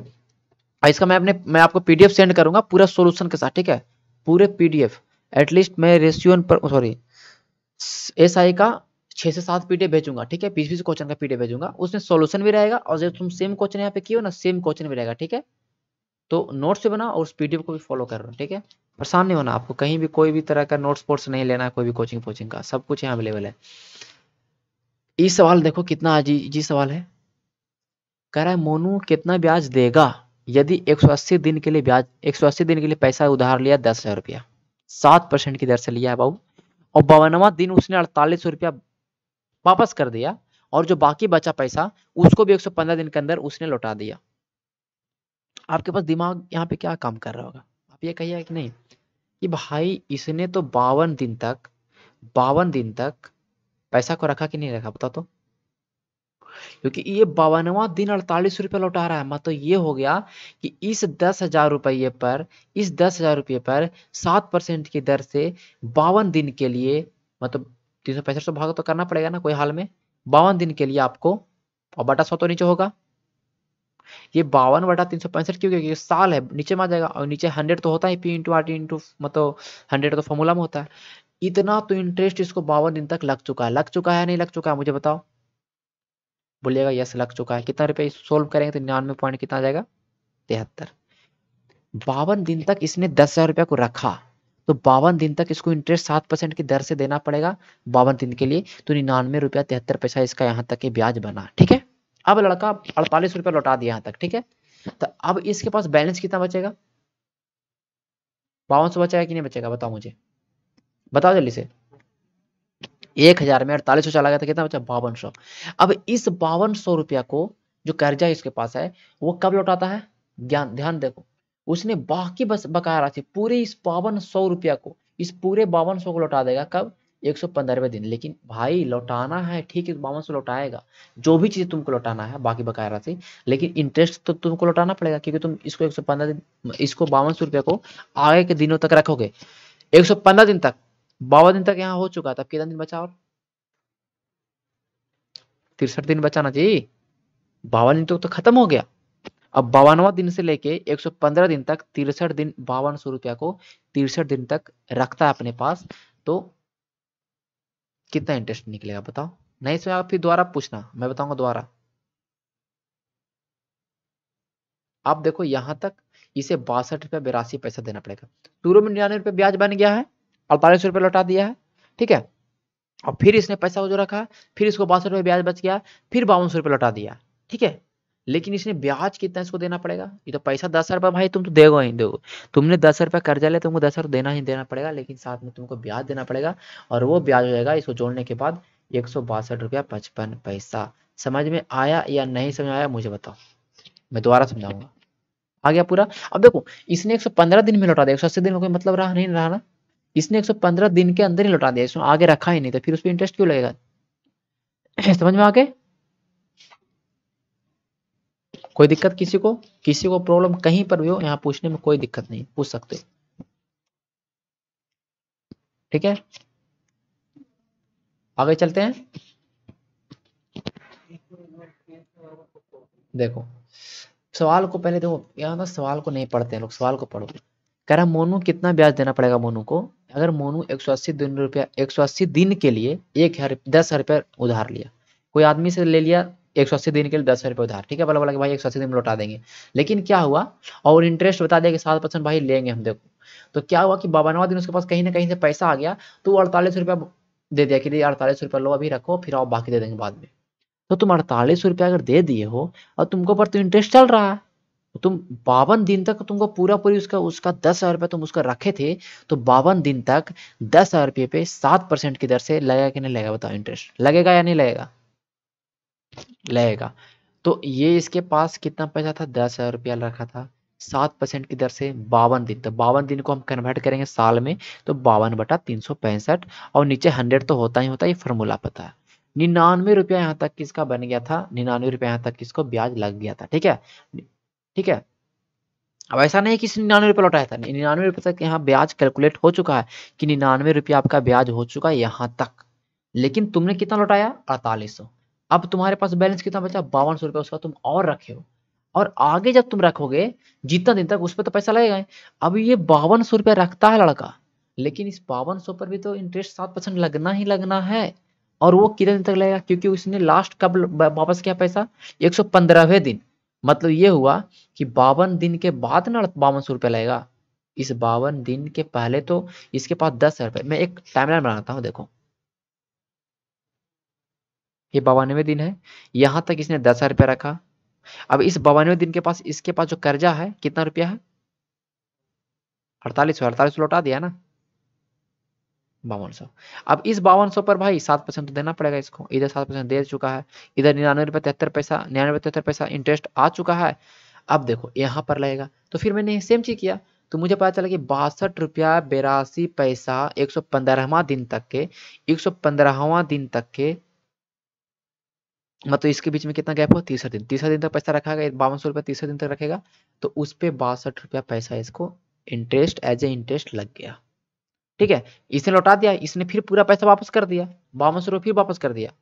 और इसका मैं अपने मैं आपको पीडीएफ सेंड करूंगा पूरा सोल्यूशन के साथ ठीक है पूरे पीडीएफ एटलीस्ट मैं रेशियो पर सॉरी एस आई का छः से सात पीडीएफ भेजूंगा ठीक है बीस बीस क्वेश्चन का पीडीएफ भेजूंगा उसमें सोल्यूशन भी रहेगा और जब तुम सेम क्वेश्चन यहाँ पे किए हो ना सेम क्वेश्चन भी रहेगा ठीक है तो नोट्स भी बनाओ और उस पीडीएफ को भी फॉलो करो ठीक है परेशान नहीं होना आपको कहीं भी कोई भी तरह का नोट्स वोट्स नहीं लेना है कोई भी कोचिंग कोचिंग का सब कुछ यहाँ अवेलेबल है ये सवाल देखो कितना जी सवाल है कह रहा है मोनू कितना ब्याज देगा यदि 180 दिन के लिए ब्याज 180 दिन के लिए पैसा उधार लिया दस हजार रुपया सात परसेंट की दर से लिया है बाबू और बावनवा दिन उसने अड़तालीस सौ रुपया वापस कर दिया और जो बाकी बचा पैसा उसको भी 115 दिन के अंदर उसने लौटा दिया आपके पास दिमाग यहाँ पे क्या काम कर रहा होगा ये कहिए कि नहीं कि भाई इसने तो बावन दिन तक बावन दिन तक पैसा को रखा कि नहीं रखा बता तो क्योंकि ये बावनवा दिन अड़तालीस रुपए लौटा रहा है मतलब तो ये हो गया कि इस दस हजार रुपये पर इस दस हजार रुपये पर सात परसेंट की दर से बावन दिन के लिए मतलब तीन सौ पैंसठ सौ भाग तो करना पड़ेगा ना कोई हाल में बावन दिन के लिए आपको और बटा सौ तो नीचे होगा ये बावन बटा तीन सौ पैंसठ क्यों क्योंकि साल है नीचे में आ जाएगा और नीचे हंड्रेड तो होता है P into R T into मतलब हंड्रेड तो फॉर्मूला में होता है इतना तो इंटरेस्ट इसको बावन दिन तक लग चुका है लग चुका है नहीं लग चुका है मुझे बताओ बोलिएगा यस लग चुका है कितना रुपये सोल्व करेंगे तो निन्यानवे पॉइंट कितना आ जाएगा तिहत्तर बावन दिन तक इसने दस हज़ार रुपया को रखा तो बावन दिन तक इसको इंटरेस्ट सात परसेंट की दर से देना पड़ेगा बावन दिन के लिए तो निन्यानवे रुपया तिहत्तर पैसा इसका यहाँ तक के ब्याज बना ठीक है अब लड़का अड़तालीस रुपया लौटा दिया यहां तक ठीक है तो अब इसके पास बैलेंस कितना बचेगा बावन सौ बचेगा कि नहीं बचेगा बताओ मुझे बताओ जल्दी से एक हजार में अड़तालीस सौ चला गया था कितना बचा बावन सौ अब इस बावन सौ रुपया को जो कर्जा इसके पास है वो कब लौटाता है ज्ञान ध्यान देखो उसने बाकी बस बकाया राशि पूरे इस बावन सौ रुपया को इस पूरे बावन सौ को लौटा देगा कब एक सौ पंद्रहवें दिन लेकिन भाई लौटाना है ठीक है बावन सौ लौटाएगा जो भी चीज़ तुमको लौटाना है बाकी बकाया राशि लेकिन इंटरेस्ट तो तुमको लौटाना पड़ेगा क्योंकि तुम इसको एक सौ पंद्रह दिन इसको बावन सौ रुपये को आगे के दिनों तक रखोगे एक सौ पंद्रह दिन तक बावन दिन तक यहाँ हो चुका था कितना दिन बचा और तिरसठ दिन बचाना चाहिए बावन दिन तक तो, तो खत्म हो गया अब बावनवा दिन से लेके 115 दिन तक तिरसठ दिन बावन सौ रुपया को तिरसठ दिन तक रखता है अपने पास तो कितना इंटरेस्ट निकलेगा बताओ नहीं इसमें आप फिर दोबारा पूछना मैं बताऊंगा दोबारा आप देखो यहां तक इसे बासठ रुपया बिरासी पैसा देना पड़ेगा शुरू में निन्यानवे रुपये ब्याज बन गया है अड़तालीस रुपये लौटा दिया है ठीक है और फिर इसने पैसा वो जो रखा फिर इसको बासठ रुपये ब्याज बच गया फिर बावन सौ रुपये लौटा दिया ठीक है लेकिन इसने ब्याज कितना इसको देना पड़ेगा ये तो पैसा दस रुपये भाई तुम तो देगो ही दो तुमने दस रुपये कर्जा लिया तुमको दस रुपये देना ही देना पड़ेगा लेकिन साथ में तुमको ब्याज देना पड़ेगा और वो ब्याज हो जाएगा इसको जोड़ने के बाद एक सौ बासठ रुपया पचपन पैसा समझ में आया या नहीं समझ आया मुझे बताओ मैं दोबारा समझाऊंगा आ गया पूरा अब देखो इसने पंद्रह दिन में लौटा दिया एक सौ अस्सी दिन में कोई मतलब रहा नहीं रहा ना इसने पंद्रह दिन के अंदर ही लौटा दिया इसमें आगे रखा ही नहीं तो फिर उस पर इंटरेस्ट क्यों लगेगा समझ में आगे कोई दिक्कत किसी को किसी को प्रॉब्लम कहीं पर भी हो यहाँ पूछने में कोई दिक्कत नहीं पूछ सकते हो ठीक है आगे चलते हैं देखो सवाल को पहले देखो यहाँ ना सवाल को नहीं पढ़ते हैं लोग सवाल को पढ़ो कह रहा मोनू कितना ब्याज देना पड़ेगा मोनू को अगर मोनू एक सौ अस्सी दिन रुपया एक सौ अस्सी दिन के लिए एक हजार दस हजार रुपया उधार लिया कोई आदमी से ले लिया एक सौ अस्सी दिन के लिए दस रुपये उधार ठीक है बोला बोला कि भाई एक सौ अस्सी दिन में लौटा देंगे लेकिन क्या हुआ और इंटरेस्ट बता दिया कि सात परसेंट भाई लेंगे हम देखो तो क्या हुआ कि बावनवा दिन उसके पास कहीं ना कहीं से पैसा आ गया तो वो अड़तालीस रुपया दे दिया कि अड़तालीस रुपया लो अभी रखो फिर आओ बाकी दे देंगे बाद में तो तुम अड़तालीस रुपया अगर दे दिए हो और तुमको पर तो इंटरेस्ट चल रहा है तो तुम बावन दिन तक तुमको पूरा पूरी उसका उसका दस हजार रुपया तुम उसका रखे थे तो बावन दिन तक दस हजार रुपये पे सात परसेंट की दर से लगेगा कि नहीं लगेगा बताओ इंटरेस्ट लगेगा या नहीं लगेगा लगेगा तो ये इसके पास कितना पैसा था दस हज़ार रुपया रखा था सात परसेंट की दर से बावन दिन तो बावन दिन को हम कन्वर्ट करेंगे साल में तो बावन बटा तीन सौ पैंसठ और नीचे हंड्रेड तो होता ही होता है ये फॉर्मूला पता है निन्यानवे रुपया यहाँ तक किसका बन गया था निन्यानवे रुपया यहाँ तक किसको ब्याज लग गया था ठीक है ठीक है अब ऐसा नहीं कि निन्यानवे रुपया लौटाया था निन्यानवे रुपये तक यहाँ ब्याज कैलकुलेट हो चुका है कि निन्यानवे रुपया आपका ब्याज हो चुका है यहाँ तक लेकिन तुमने कितना लौटाया अड़तालीस सौ अब तुम्हारे पास बैलेंस कितना बचा बावन सौ रुपया उसका तुम और रखे हो और आगे जब तुम रखोगे जितना दिन तक उस पर तो पैसा लगेगा अब ये बावन सौ रुपया रखता है लड़का लेकिन इस बावन सौ पर भी तो इंटरेस्ट सात परसेंट लगना ही लगना है और वो कितने दिन तक लगेगा क्योंकि उसने लास्ट कब वापस किया पैसा एक सौ पंद्रहवें दिन मतलब ये हुआ कि बावन दिन के बाद ना बावन सौ रुपया लगेगा इस बावन दिन के पहले तो इसके पास दस हजार रुपये मैं एक टाइमलाइन बनाता हूँ देखो ये बावनवे दिन है यहाँ तक इसने दस हजार रुपया रखा अब इस बावनवे दिन के पास इसके पास जो कर्जा है कितना रुपया है अड़तालीस सौ अड़तालीस सौ लौटा दिया ना बावन सौ अब इस बावन सौ पर भाई सात परसेंट तो देना पड़ेगा इसको इधर सात परसेंट दे चुका है इधर निन्यानवे रुपये तिहत्तर पैसा निन्यानवे तिहत्तर पैसा इंटरेस्ट आ चुका है अब देखो यहाँ पर लगेगा तो फिर मैंने सेम चीज किया तो मुझे पता चला कि बासठ रुपया बेरासी पैसा एक सौ पंद्रहवा दिन तक के एक सौ पंद्रहवा दिन तक के मतलब इसके बीच में कितना गैप हो तीसरा दिन तीसरा दिन तक पैसा रखा गया बावन सौ रुपया तीसरे दिन तक रखेगा तो उस पर बासठ रुपया पैसा इसको इंटरेस्ट एज ए इंटरेस्ट लग गया ठीक है इसने लौटा दिया इसने फिर पूरा पैसा वापस कर दिया बावन सौ फिर वापस कर दिया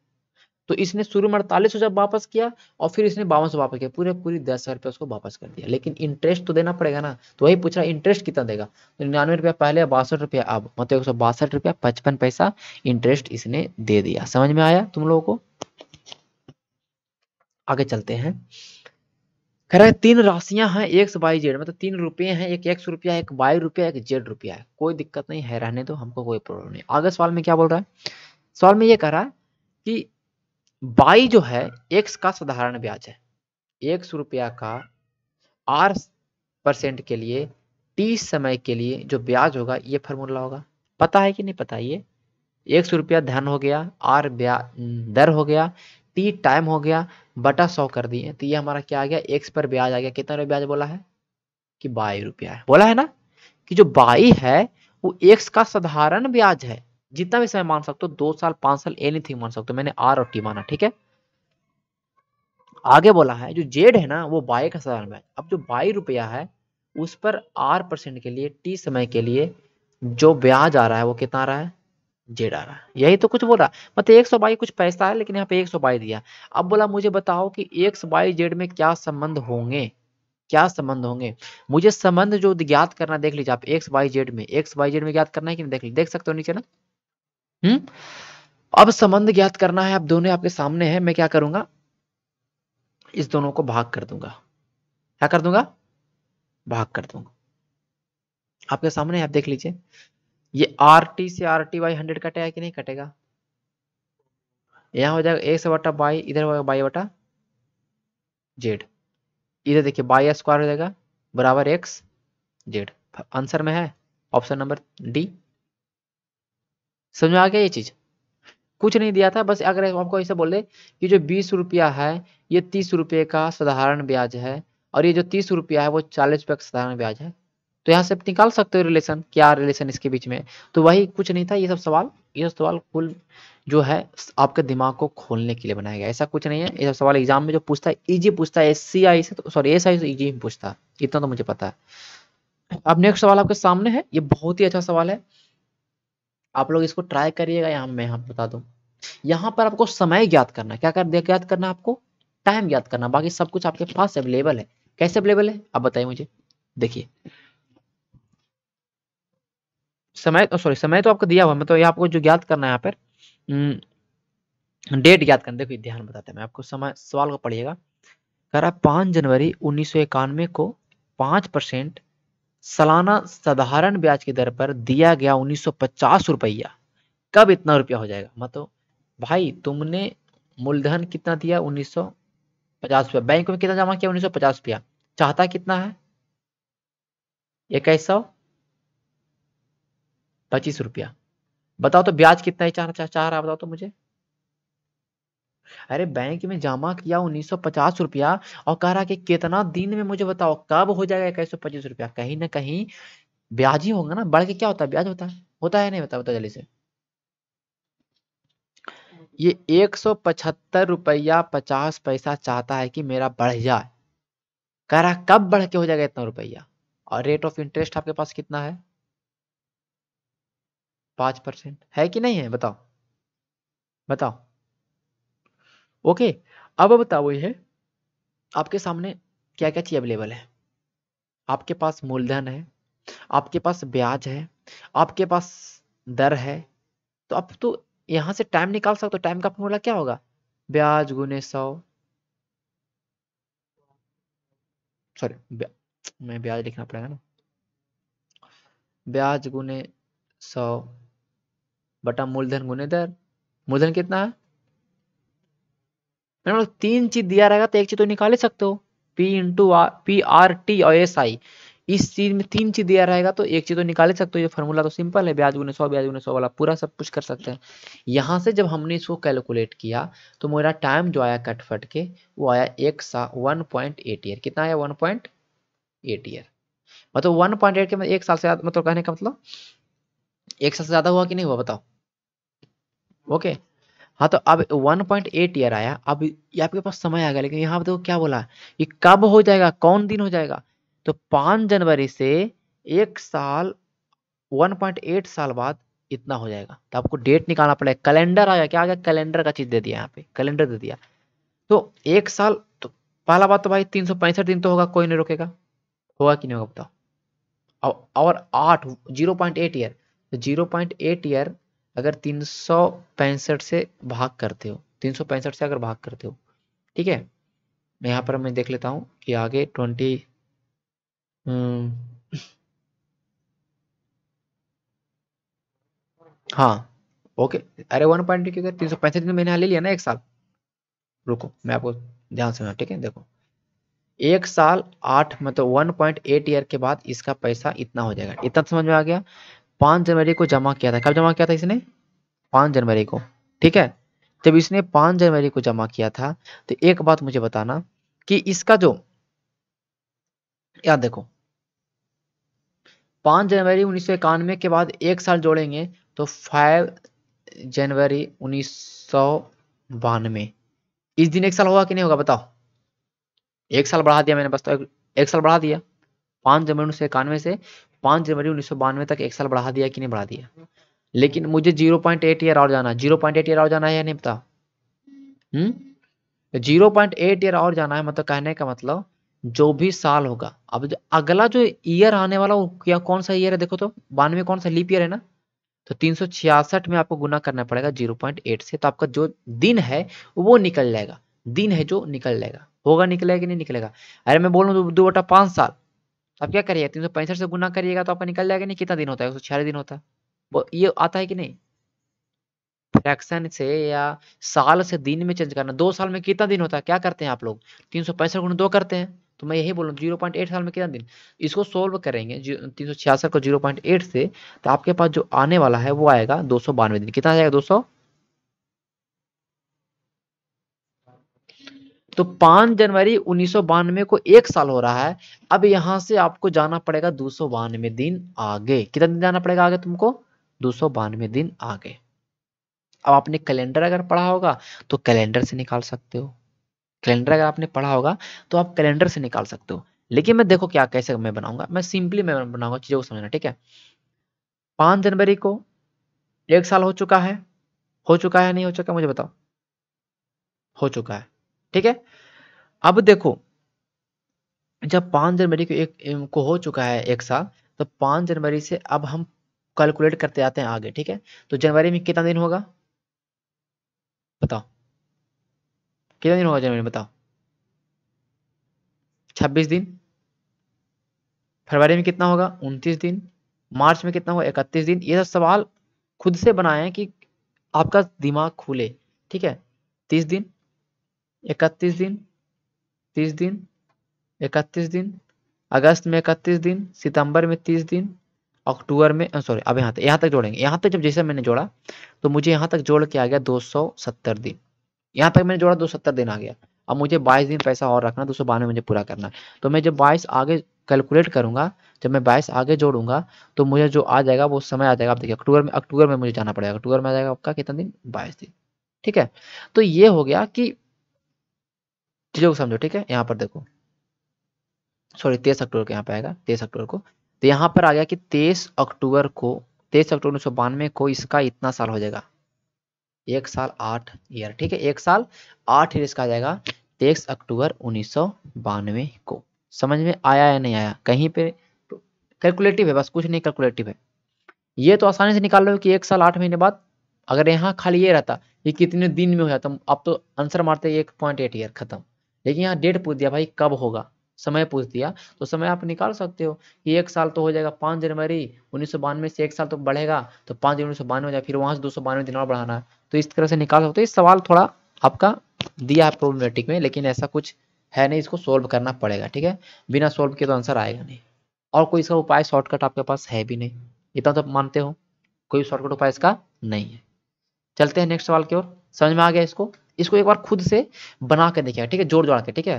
तो इसने शुरू में अड़तालीस सौ वापस किया और फिर इसने बावन सौ वापस किया पूरे पूरी दस हज़ार रुपया उसको वापस कर दिया लेकिन इंटरेस्ट तो देना पड़ेगा ना तो वही पूछ रहा है इंटरेस्ट कितना देगा तो निन्यानवे रुपया पहले बासठ रुपया अब मतलब एक सौ बासठ रुपया पचपन पैसा इंटरेस्ट इसने दे दिया समझ में आया तुम लोगों को आगे चलते हैं कह रहे हैं तीन राशियां हैं एक्स बाई जेड मतलब तीन रुपये हैं एक एक्स रुपया एक बाई रुपया एक जेड रुपया है कोई दिक्कत नहीं है रहने दो हमको कोई प्रॉब्लम नहीं आगे सवाल में क्या बोल रहा है सवाल में ये कह रहा है कि बाई जो है एक्स का साधारण ब्याज है एक्स रुपया का आर परसेंट के लिए टी समय के लिए जो ब्याज होगा ये फार्मूला होगा पता है कि नहीं पता ये एक सौ रुपया धन हो गया आर ब्या दर हो गया टी टाइम हो गया बटा सौ कर दिए तो ये हमारा क्या आ गया एक्स पर ब्याज आ गया कितना रुपया ब्याज बोला है कि बाई रुपया है बोला है ना कि जो बाई है वो एक्स का साधारण ब्याज है जितना भी समय मान सकते हो दो साल पांच साल एनीथिंग मान सकते हो मैंने आर और टी माना ठीक है आगे बोला है जो जेड है ना वो बाई का साधारण ब्याज अब जो बाई रुपया है उस पर आर परसेंट के लिए टी समय के लिए जो ब्याज आ रहा है वो कितना आ रहा है जेड आ रहा यही तो कुछ बोल रहा मतलब तो एक सौ बाई कुछ पैसा है लेकिन यहाँ पे एक सौ बाई दिया अब बोला मुझे बताओ कि एक सौ बाई जेड में क्या संबंध होंगे क्या संबंध होंगे मुझे संबंध जो ज्ञात करना देख लीजिए आप एक सौ बाई जेड में एक सौ बाई जेड में ज्ञात करना है कि नहीं देख लीजिए देख सकते हो नीचे ना हम्म अब संबंध ज्ञात करना है आप दोनों आपके सामने है मैं क्या करूंगा इस दोनों को भाग कर दूंगा क्या कर दूंगा भाग कर दूंगा आपके सामने आप देख लीजिए ये आर टी से आर टी बाई हंड्रेड कटेगा कि नहीं कटेगा यहाँ हो जाएगा एक्स बटा बाई इधर होगा बाई बटा जेड इधर देखिए बाई स्क्वायर हो जाएगा बराबर एक्स जेड आंसर में है ऑप्शन नंबर डी समझ में आ गया ये चीज कुछ नहीं दिया था बस अगर आपको ऐसे दे कि जो बीस रुपया है ये तीस रुपये का साधारण ब्याज है और ये जो तीस रुपया है वो चालीस रुपये का साधारण ब्याज है तो यहाँ से आप निकाल सकते हो रिलेशन क्या रिलेशन इसके बीच में तो वही कुछ नहीं था ये सब सवाल ये सब सवाल कुल जो है आपके दिमाग को खोलने के लिए बनाया गया ऐसा कुछ नहीं है ये सब सवाल एग्जाम में जो पूछता है इजी पूछता है एस से तो सॉरी एस आई से ईजी पूछता इतना तो मुझे पता है अब नेक्स्ट सवाल आपके सामने है ये बहुत ही अच्छा सवाल है आप लोग इसको ट्राई करिएगा यहाँ मैं यहाँ बता दू यहाँ पर आपको समय ज्ञात करना क्या कर ज्ञात करना आपको टाइम ज्ञात करना बाकी सब कुछ आपके पास अवेलेबल है कैसे अवेलेबल है आप बताइए मुझे देखिए समय सॉरी तो, समय तो आपको दिया हुआ मतलब ये आपको जो ज्ञात करना है यहाँ पर डेट हम्म, ज्ञात करना देखो ध्यान बताते हैं मैं आपको समय सवाल को पढ़िएगा कह रहा पाँच जनवरी उन्नीस को पांच परसेंट सालाना साधारण ब्याज की दर पर दिया गया उन्नीस सौ रुपया कब इतना रुपया हो जाएगा मतलब भाई तुमने मूलधन कितना दिया उन्नीस सौ बैंक में कितना जमा किया उन्नीस सौ रुपया चाहता कितना है इक्कीस सौ पच्चीस रुपया बताओ तो ब्याज कितना ही चाह चाह रहा बताओ तो मुझे अरे बैंक में जमा किया उन्नीस सौ पचास रुपया और कह रहा कि कितना दिन में मुझे बताओ कब हो जाएगा इक्कीस सौ पच्चीस रुपया कहीं ना कहीं ब्याज ही होगा ना बढ़ के क्या होता है ब्याज होता है होता है नहीं बताओ बताओ तो जल्दी से ये एक सौ पचहत्तर रुपया पचास पैसा चाहता है कि मेरा बढ़ जाए कह रहा कब बढ़ के हो जाएगा इतना रुपया और रेट ऑफ इंटरेस्ट आपके पास कितना है पाँच परसेंट है कि नहीं है बताओ बताओ ओके अब बताओ ये आपके सामने क्या क्या चीज़ अवेलेबल है आपके पास मूलधन है आपके पास ब्याज है आपके पास दर है तो आप तो यहां से टाइम निकाल सकते हो टाइम का फॉर्मूला क्या होगा ब्याज गुने सौ सॉरी मैं ब्याज लिखना पड़ेगा ना ब्याज गुने सौ बटा मूलधन गुने दर मूलधन कितना है मैडम लोग तीन चीज दिया रहेगा तो एक चीज तो निकाल ही सकते हो P into P R T और एस आई इस चीज में तीन चीज दिया रहेगा तो एक चीज तो निकाल ही सकते हो ये फॉर्मूला तो सिंपल है ब्याज गुने सौ ब्याज गुने सौ वाला पूरा सब कुछ कर सकते हैं यहां से जब हमने इसको कैलकुलेट किया तो मेरा टाइम जो आया कटफट के वो आया एक सा वन पॉइंट एट ईयर कितना आया वन पॉइंट एट ईयर मतलब वन पॉइंट एट के मतलब एक साल से मतलब कहने का मतलब एक साल से ज़्यादा हुआ कि नहीं हुआ बताओ ओके हाँ तो अब 1.8 ईयर आया अब ये आपके पास समय आ गया लेकिन यहाँ देखो क्या बोला ये कब हो जाएगा कौन दिन हो जाएगा तो 5 जनवरी से एक साल 1.8 साल बाद इतना हो जाएगा तो आपको डेट निकालना पड़ेगा कैलेंडर आया क्या आ गया कैलेंडर का चीज़ दे दिया यहाँ पे कैलेंडर दे दिया तो एक साल तो पहला बात तो भाई तीन दिन तो होगा कोई नहीं रोकेगा होगा कि नहीं होगा बताओ और आठ जीरो पॉइंट एट ईयर तो जीरो पॉइंट एट ईयर अगर तीन सौ पैंसठ से भाग करते हो तीन सौ पैंसठ से अगर भाग करते हो ठीक है यहाँ पर मैं देख लेता हूँ कि आगे ट्वेंटी हम्म, हाँ ओके अरे वन पॉइंट तीन सौ पैंसठ दिन तो मैंने ले लिया ना एक साल रुको मैं आपको ध्यान से ठीक है देखो एक साल आठ मतलब वन पॉइंट एट ईयर के बाद इसका पैसा इतना हो जाएगा इतना तो समझ में आ गया पांच जनवरी को जमा किया था कब जमा किया था इसने पांच जनवरी को ठीक है जब इसने पांच जनवरी को जमा किया था तो एक बात मुझे बताना कि इसका जो याद देखो पांच जनवरी उन्नीस सौ इक्यानवे के बाद एक साल जोड़ेंगे तो फाइव जनवरी उन्नीस सौ बानवे इस दिन एक साल होगा कि नहीं होगा बताओ एक साल बढ़ा दिया मैंने बस तो एक, एक साल बढ़ा दिया पांच जनवरी उन्नीस सौ इक्यानवे से पाँच जनवरी उन्नीस तक एक साल बढ़ा दिया कि नहीं बढ़ा दिया लेकिन मुझे जीरो पॉइंट एट ईयर और जाना जीरो पॉइंट एट ईयर और जाना है या नहीं पता हम्म? जीरो पॉइंट एट ईयर और जाना है मतलब कहने का मतलब जो भी साल होगा अब जो अगला जो ईयर आने वाला क्या कौन सा ईयर है देखो तो बानवे कौन सा लीप ईयर है ना तो तीन में आपको गुना करना पड़ेगा एट से तो आपका जो दिन है वो निकल जाएगा दिन है जो निकल जाएगा होगा निकलेगा कि नहीं निकलेगा अरे मैं बोल दो बटा पाँच साल आप क्या करिएगा तीन सौ पैंसठ से गुना करिएगा तो आपका निकल जाएगा नहीं कितना दिन होता है एक सौ दिन होता है ये आता है कि नहीं फ्रैक्शन से या साल से दिन में चेंज करना दो साल में कितना दिन होता है क्या करते हैं आप लोग तीन सौ पैंसठ गुना दो करते हैं तो मैं यही बोलूँ जीरो पॉइंट एट साल में कितना दिन इसको सोल्व करेंगे तीन सौ छियासठ को जीरो पॉइंट एट से तो आपके पास जो आने वाला है वो आएगा दो सौ बानवे दिन कितना आएगा दो सौ तो पांच जनवरी उन्नीस बानवे को एक साल हो रहा है अब यहां से आपको जाना पड़ेगा दो दिन आगे कितना दिन जाना पड़ेगा आगे तुमको दो दिन आगे अब आपने कैलेंडर अगर पढ़ा होगा तो कैलेंडर से निकाल सकते हो कैलेंडर अगर आपने पढ़ा होगा तो आप कैलेंडर से निकाल सकते हो लेकिन मैं देखो क्या कैसे मैं बनाऊंगा मैं सिंपली मैं बनाऊंगा चीज़ों को समझना ठीक है पांच जनवरी को एक साल हो चुका है हो चुका है नहीं हो चुका मुझे बताओ हो चुका है ठीक है अब देखो जब पांच जनवरी को एक को हो चुका है एक साल तो पांच जनवरी से अब हम कैलकुलेट करते आते हैं आगे ठीक है तो जनवरी में कितना दिन होगा बताओ कितना दिन होगा जनवरी बताओ छब्बीस दिन फरवरी में कितना होगा उनतीस दिन मार्च में कितना होगा इकतीस दिन ये सब सवाल खुद से बनाए हैं कि आपका दिमाग खुले ठीक है तीस दिन इकतीस दिन तीस दिन इकतीस दिन अगस्त में इकतीस दिन सितंबर में तीस दिन अक्टूबर में सॉरी अब यहाँ तक यहाँ तक जोड़ेंगे यहाँ तक जब जैसे मैंने जोड़ा तो मुझे यहाँ तक जोड़ के आ गया 270 दिन यहाँ तक मैंने जोड़ा 270 दिन आ गया अब मुझे 22 दिन पैसा और रखना दो सौ बानवे मुझे पूरा करना है तो मैं जब 22 आगे कैलकुलेट करूंगा जब मैं 22 आगे जोड़ूंगा तो मुझे जो आ जाएगा वो समय आ जाएगा आप देखिए अक्टूबर में अक्टूबर में मुझे जाना पड़ेगा अक्टूबर में आ जाएगा आपका कितना दिन बाईस दिन ठीक है तो ये हो गया कि चीज़ों को समझो ठीक है यहाँ पर देखो सॉरी तेईस अक्टूबर को यहाँ पे आएगा तेईस अक्टूबर को तो यहाँ पर आ गया कि तेईस अक्टूबर को तेईस अक्टूबर उन्नीस सौ बानवे को इसका इतना साल हो जाएगा एक साल आठ ईयर ठीक है एक साल आठ ईयर इसका आ जाएगा तेईस अक्टूबर उन्नीस सौ बानवे को समझ में आया या नहीं आया कहीं पे कैलकुलेटिव है बस कुछ नहीं कैलकुलेटिव है ये तो आसानी से निकाल लो कि एक साल आठ महीने बाद अगर यहाँ खाली ये रहता ये कितने दिन में हो जाता अब तो आंसर मारते एक पॉइंट एट ईयर खत्म लेकिन यहाँ डेट पूछ दिया भाई कब होगा समय पूछ दिया तो समय आप निकाल सकते हो कि एक साल तो हो जाएगा पाँच जनवरी उन्नीस सौ बानवे से एक साल तो बढ़ेगा तो पाँच जनवरी उन्नीस सौ बानवे हो जाएगा फिर वहाँ से दो सौ बानवे दिन और बढ़ाना है तो इस तरह से निकाल सकते हो इस सवाल थोड़ा आपका दिया है प्रॉब्लमेटिक में लेकिन ऐसा कुछ है नहीं इसको सोल्व करना पड़ेगा ठीक है बिना सोल्व किए तो आंसर आएगा नहीं और कोई इसका उपाय शॉर्टकट आपके पास है भी नहीं इतना तो मानते हो कोई शॉर्टकट उपाय इसका नहीं है चलते हैं नेक्स्ट सवाल की ओर समझ में आ गया इसको इसको एक बार खुद से बना के देखेगा ठीक है जोड़ जोड़ के ठीक है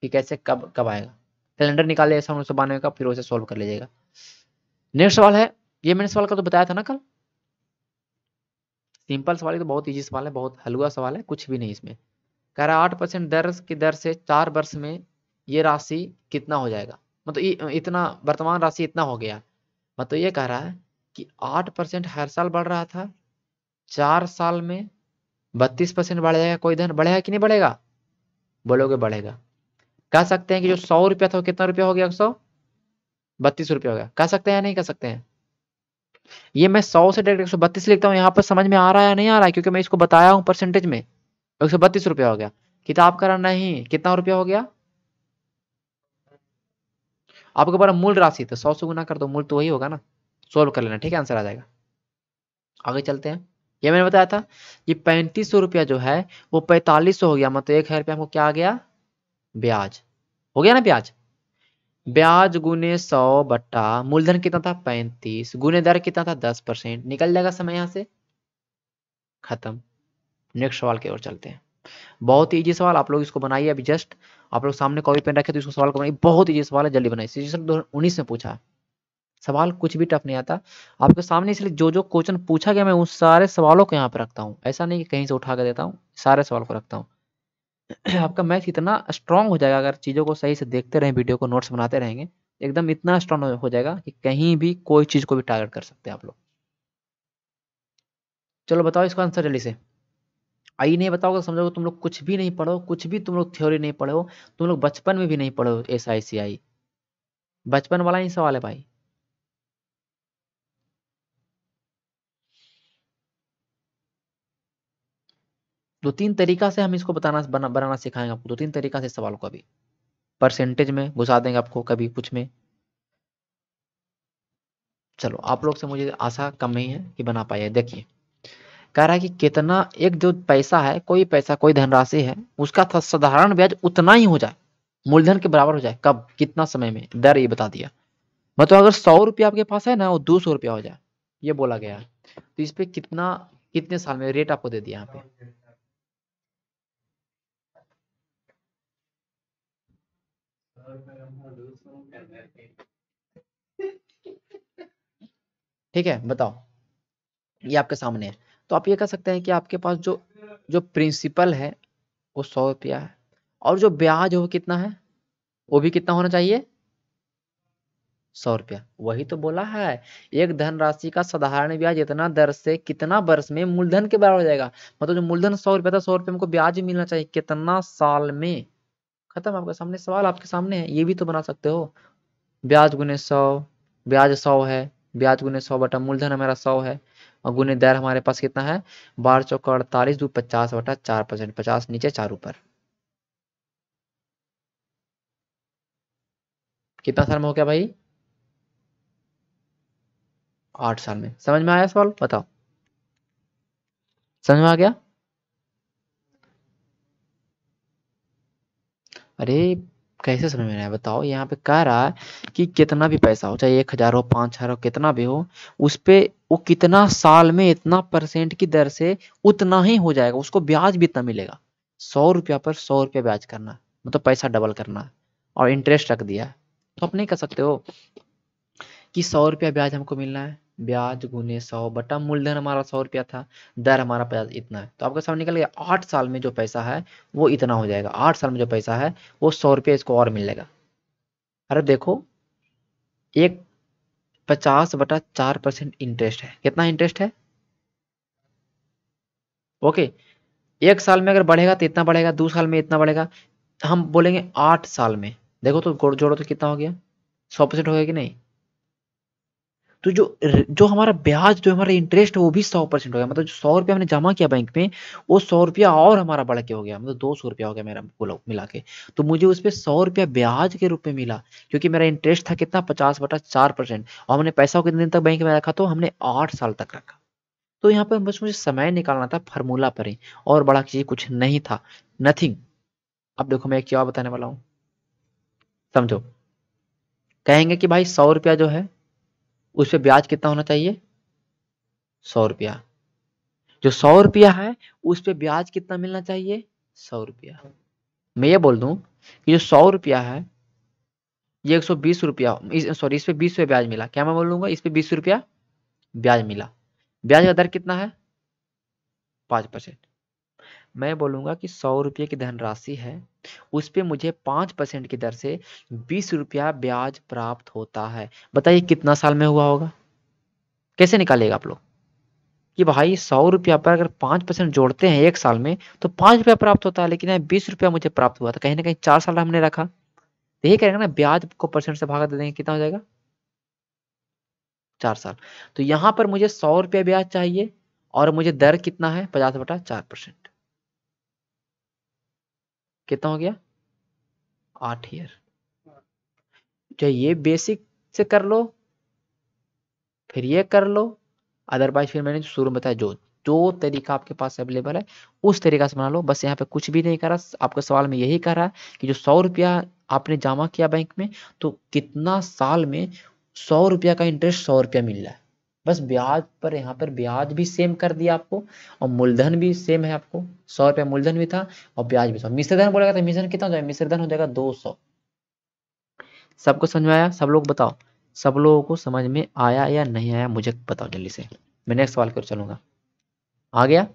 कि कैसे कब कब आएगा कैलेंडर निकाले ऐसा उन्नीस सौ बानवे का फिर उसे सॉल्व कर लीजिएगा नेक्स्ट सवाल है ये मैंने सवाल का तो बताया था ना कल सिंपल सवाल है तो बहुत ईजी सवाल है बहुत हलवा सवाल है कुछ भी नहीं इसमें कह रहा है आठ परसेंट दर की दर से चार वर्ष में ये राशि कितना हो जाएगा मतलब इतना वर्तमान राशि इतना हो गया मतलब ये कह रहा है कि आठ परसेंट हर साल बढ़ रहा था चार साल में बत्तीस परसेंट बढ़ जाएगा कोई धन बढ़ेगा कि नहीं बढ़ेगा बोलोगे बढ़ेगा कह सकते हैं कि जो सौ रुपया था कितना रुपया हो गया सौ बत्तीस रुपया हो गया कह सकते हैं या नहीं कह सकते हैं ये मैं सौ से डायरेक्ट एक सौ बत्तीस लिखता हूँ यहाँ पर समझ में आ रहा है या नहीं आ रहा है क्योंकि मैं इसको बताया हूँ परसेंटेज में एक सौ बत्तीस रुपया हो गया किताब करा नहीं कितना रुपया हो गया आपको बड़ा मूल राशि तो सौ से गुना कर दो मूल तो वही होगा ना सोल्व कर लेना ठीक है आंसर आ जाएगा आगे चलते हैं ये मैंने बताया था ये पैंतीस सौ रुपया जो है वो पैंतालीस सौ हो गया मतलब एक हजार रुपया हमको क्या आ गया ब्याज हो गया ना ब्याज ब्याज गुने सौ बट्टा मूलधन कितना था पैंतीस गुने दर कितना था दस परसेंट निकल जाएगा समय यहां से खत्म नेक्स्ट सवाल की ओर चलते हैं बहुत ईजी सवाल आप लोग इसको बनाइए अभी जस्ट आप लोग सामने कॉपी पेन रखे तो इसको सवाल को बनाइए बहुत इजी सवाल है जल्दी बनाइए सिचुएशन दो में पूछा सवाल कुछ भी टफ नहीं आता आपके सामने इसलिए जो जो क्वेश्चन पूछा गया मैं उस सारे सवालों को यहाँ पर रखता हूँ ऐसा नहीं कि कहीं से उठा कर देता हूँ सारे सवाल को रखता हूँ आपका मैथ इतना स्ट्रांग हो जाएगा अगर चीज़ों को सही से देखते रहें वीडियो को नोट्स बनाते रहेंगे एकदम इतना स्ट्रांग हो जाएगा कि कहीं भी कोई चीज़ को भी टारगेट कर सकते हैं आप लोग चलो बताओ इसका आंसर जल्दी से आई नहीं बताओगे समझोगे तुम लोग कुछ भी नहीं पढ़ो कुछ भी तुम लोग थ्योरी नहीं पढ़ो तुम लोग बचपन में भी नहीं पढ़ो एस आई सी आई बचपन वाला ही सवाल है भाई दो तीन तरीका से हम इसको बताना बना, बनाना सिखाएंगे आपको दो तीन तरीका से सवाल को अभी परसेंटेज में घुसा देंगे आपको कभी कुछ में चलो आप लोग से मुझे आशा कम ही है कि बना पाए देखिए कह रहा है कि कितना एक जो पैसा है कोई पैसा कोई धनराशि है उसका साधारण ब्याज उतना ही हो जाए मूलधन के बराबर हो जाए कब कितना समय में दर ये बता दिया मतलब अगर सौ रुपया आपके पास है ना वो दो सौ रुपया हो जाए ये बोला गया तो इस पे कितना कितने साल में रेट आपको दे दिया यहाँ पे ठीक है बताओ ये आपके सामने है तो आप ये कह सकते हैं कि आपके पास जो जो प्रिंसिपल है वो सौ रुपया है और जो ब्याज हो कितना है वो भी कितना होना चाहिए सौ रुपया वही तो बोला है एक धनराशि का साधारण ब्याज इतना दर से कितना वर्ष में मूलधन के बराबर हो जाएगा मतलब जो मूलधन सौ रुपया था सौ रुपये हमको ब्याज मिलना चाहिए कितना साल में खत्म आपके सामने सवाल आपके सामने है ये भी तो बना सकते हो ब्याज गुने सौ ब्याज सौ है ब्याज गुने सौ बटा मूलधन हमारा सौ है और गुने दर हमारे पास कितना है बारह चौका अड़तालीस दू पचास बटा चार परसेंट पचास नीचे चार ऊपर कितना साल में हो गया भाई आठ साल में समझ में आया सवाल बताओ समझ में आ गया अरे कैसे समझ में आया बताओ यहाँ पे कह रहा है कि कितना भी पैसा हो चाहे एक हजार हो पांच हजार हो कितना भी हो उस पर वो कितना साल में इतना परसेंट की दर से उतना ही हो जाएगा उसको ब्याज भी इतना मिलेगा सौ रुपया पर सौ रुपया ब्याज करना मतलब पैसा डबल करना और इंटरेस्ट रख दिया तो आप नहीं कर सकते हो कि सौ रुपया ब्याज हमको मिलना है ब्याज गुने सौ बटा मूलधन हमारा सौ रुपया था दर हमारा पचास इतना है तो आपका सामने निकल गया आठ साल में जो पैसा है वो इतना हो जाएगा आठ साल में जो पैसा है वो सौ रुपया इसको और मिलेगा अरे देखो एक पचास बटा चार परसेंट इंटरेस्ट है कितना इंटरेस्ट है ओके एक साल में अगर बढ़ेगा तो इतना बढ़ेगा दो साल में इतना बढ़ेगा हम बोलेंगे आठ साल में देखो तो जोड़ो तो कितना हो गया सौ परसेंट हो गया कि नहीं तो जो जो हमारा ब्याज जो हमारा इंटरेस्ट है वो भी सौ परसेंट हो गया मतलब जो सौ रुपया हमने जमा किया बैंक में वो सौ रुपया और हमारा बढ़ के हो गया मतलब दो सौ रुपया हो गया मेरा मिला के तो मुझे उस पर सौ रुपया ब्याज के रूप में मिला क्योंकि मेरा इंटरेस्ट था कितना पचास बटा चार परसेंट और हमने पैसा कितने दिन तक बैंक में रखा तो हमने आठ साल तक रखा तो यहाँ पर बस मुझे समय निकालना था फार्मूला पर ही और बड़ा चीज कुछ नहीं था नथिंग अब देखो मैं एक चीज बताने वाला हूँ समझो कहेंगे कि भाई सौ रुपया जो है उस पर ब्याज कितना होना चाहिए सौ रुपया जो सौ रुपया है उस पर ब्याज कितना मिलना चाहिए सौ रुपया मैं ये बोल दूं कि जो सौ रुपया है ये एक सौ बीस रुपया सॉरी इस पे बीस रुपया ब्याज मिला क्या मैं बोल दूंगा इस पे बीस रुपया ब्याज मिला ब्याज का दर कितना है पांच परसेंट मैं बोलूंगा कि सौ रुपये की धनराशि है उस पर मुझे पाँच परसेंट की दर से बीस रुपया ब्याज प्राप्त होता है बताइए कितना साल में हुआ होगा कैसे निकालेगा आप लोग कि भाई सौ रुपया पर अगर पाँच परसेंट जोड़ते हैं एक साल में तो पाँच रुपया प्राप्त होता है लेकिन बीस रुपया मुझे प्राप्त हुआ था तो कहीं ना कहीं चार साल हमने रखा तो यही कहेंगे ना ब्याज को परसेंट से भागा दे देंगे कितना हो जाएगा चार साल तो यहाँ पर मुझे सौ रुपया ब्याज चाहिए और मुझे दर कितना है पचास बटा चार परसेंट कितना हो गया आठ ईयर हाँ। जो ये बेसिक से कर लो फिर ये कर लो अदरवाइज फिर मैंने शुरू में बताया जो जो तरीका आपके पास अवेलेबल है उस तरीका से बना लो बस यहाँ पे कुछ भी नहीं करा आपका सवाल में यही कह रहा है कि जो सौ रुपया आपने जमा किया बैंक में तो कितना साल में सौ रुपया का इंटरेस्ट सौ रुपया मिल रहा है बस ब्याज पर यहाँ पर ब्याज भी सेम कर दिया आपको और मूलधन भी सेम है आपको सौ रुपया मूलधन भी था और ब्याज भी सौ मिश्रधन बोलेगा था तो मिश्रधन कितना हो जाएगा मिश्रधन हो जाएगा दो सौ सबको समझ में आया सब लोग बताओ सब लोगों को समझ में आया या नहीं आया मुझे बताओ जल्दी से मैं नेक्स्ट सवाल कर चलूंगा आ गया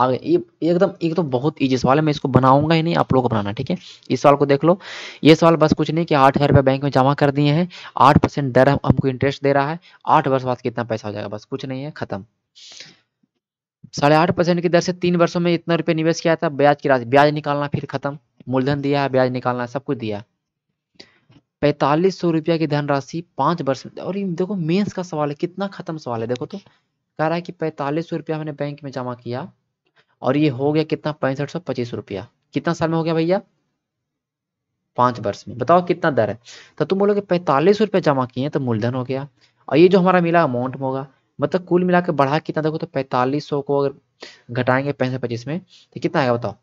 आगे एकदम एक तो बहुत ईजी सवाल है मैं इसको बनाऊंगा ही नहीं आप लोगों को बनाना ठीक है इस सवाल को देख लो ये सवाल बस कुछ नहीं कि आठ हज़ार रुपये बैंक में जमा कर दिए हैं आठ परसेंट दर हम, हमको इंटरेस्ट दे रहा है आठ वर्ष बाद कितना पैसा हो जाएगा बस कुछ नहीं है खत्म साढ़े आठ परसेंट की दर से तीन वर्षों में इतना रुपये निवेश किया था ब्याज की राशि ब्याज निकालना फिर खत्म मूलधन दिया है ब्याज निकालना सब कुछ दिया पैंतालीस सौ रुपया की धनराशि पांच वर्ष और देखो मेंस का सवाल है कितना खत्म सवाल है देखो तो कह रहा है कि पैंतालीस सौ रुपया हमने बैंक में जमा किया और ये हो गया कितना पैंसठ सौ पच्चीस रुपया कितना साल में हो गया भैया पांच वर्ष में बताओ कितना दर है तो तुम बोलोगे पैंतालीस रुपये जमा किए तो मूलधन हो गया और ये जो हमारा मिला अमाउंट होगा मतलब कुल मिला के बढ़ा कितना देखो तो पैंतालीस सौ को अगर घटाएंगे पैंसठ पच्चीस में तो कितना आएगा बताओ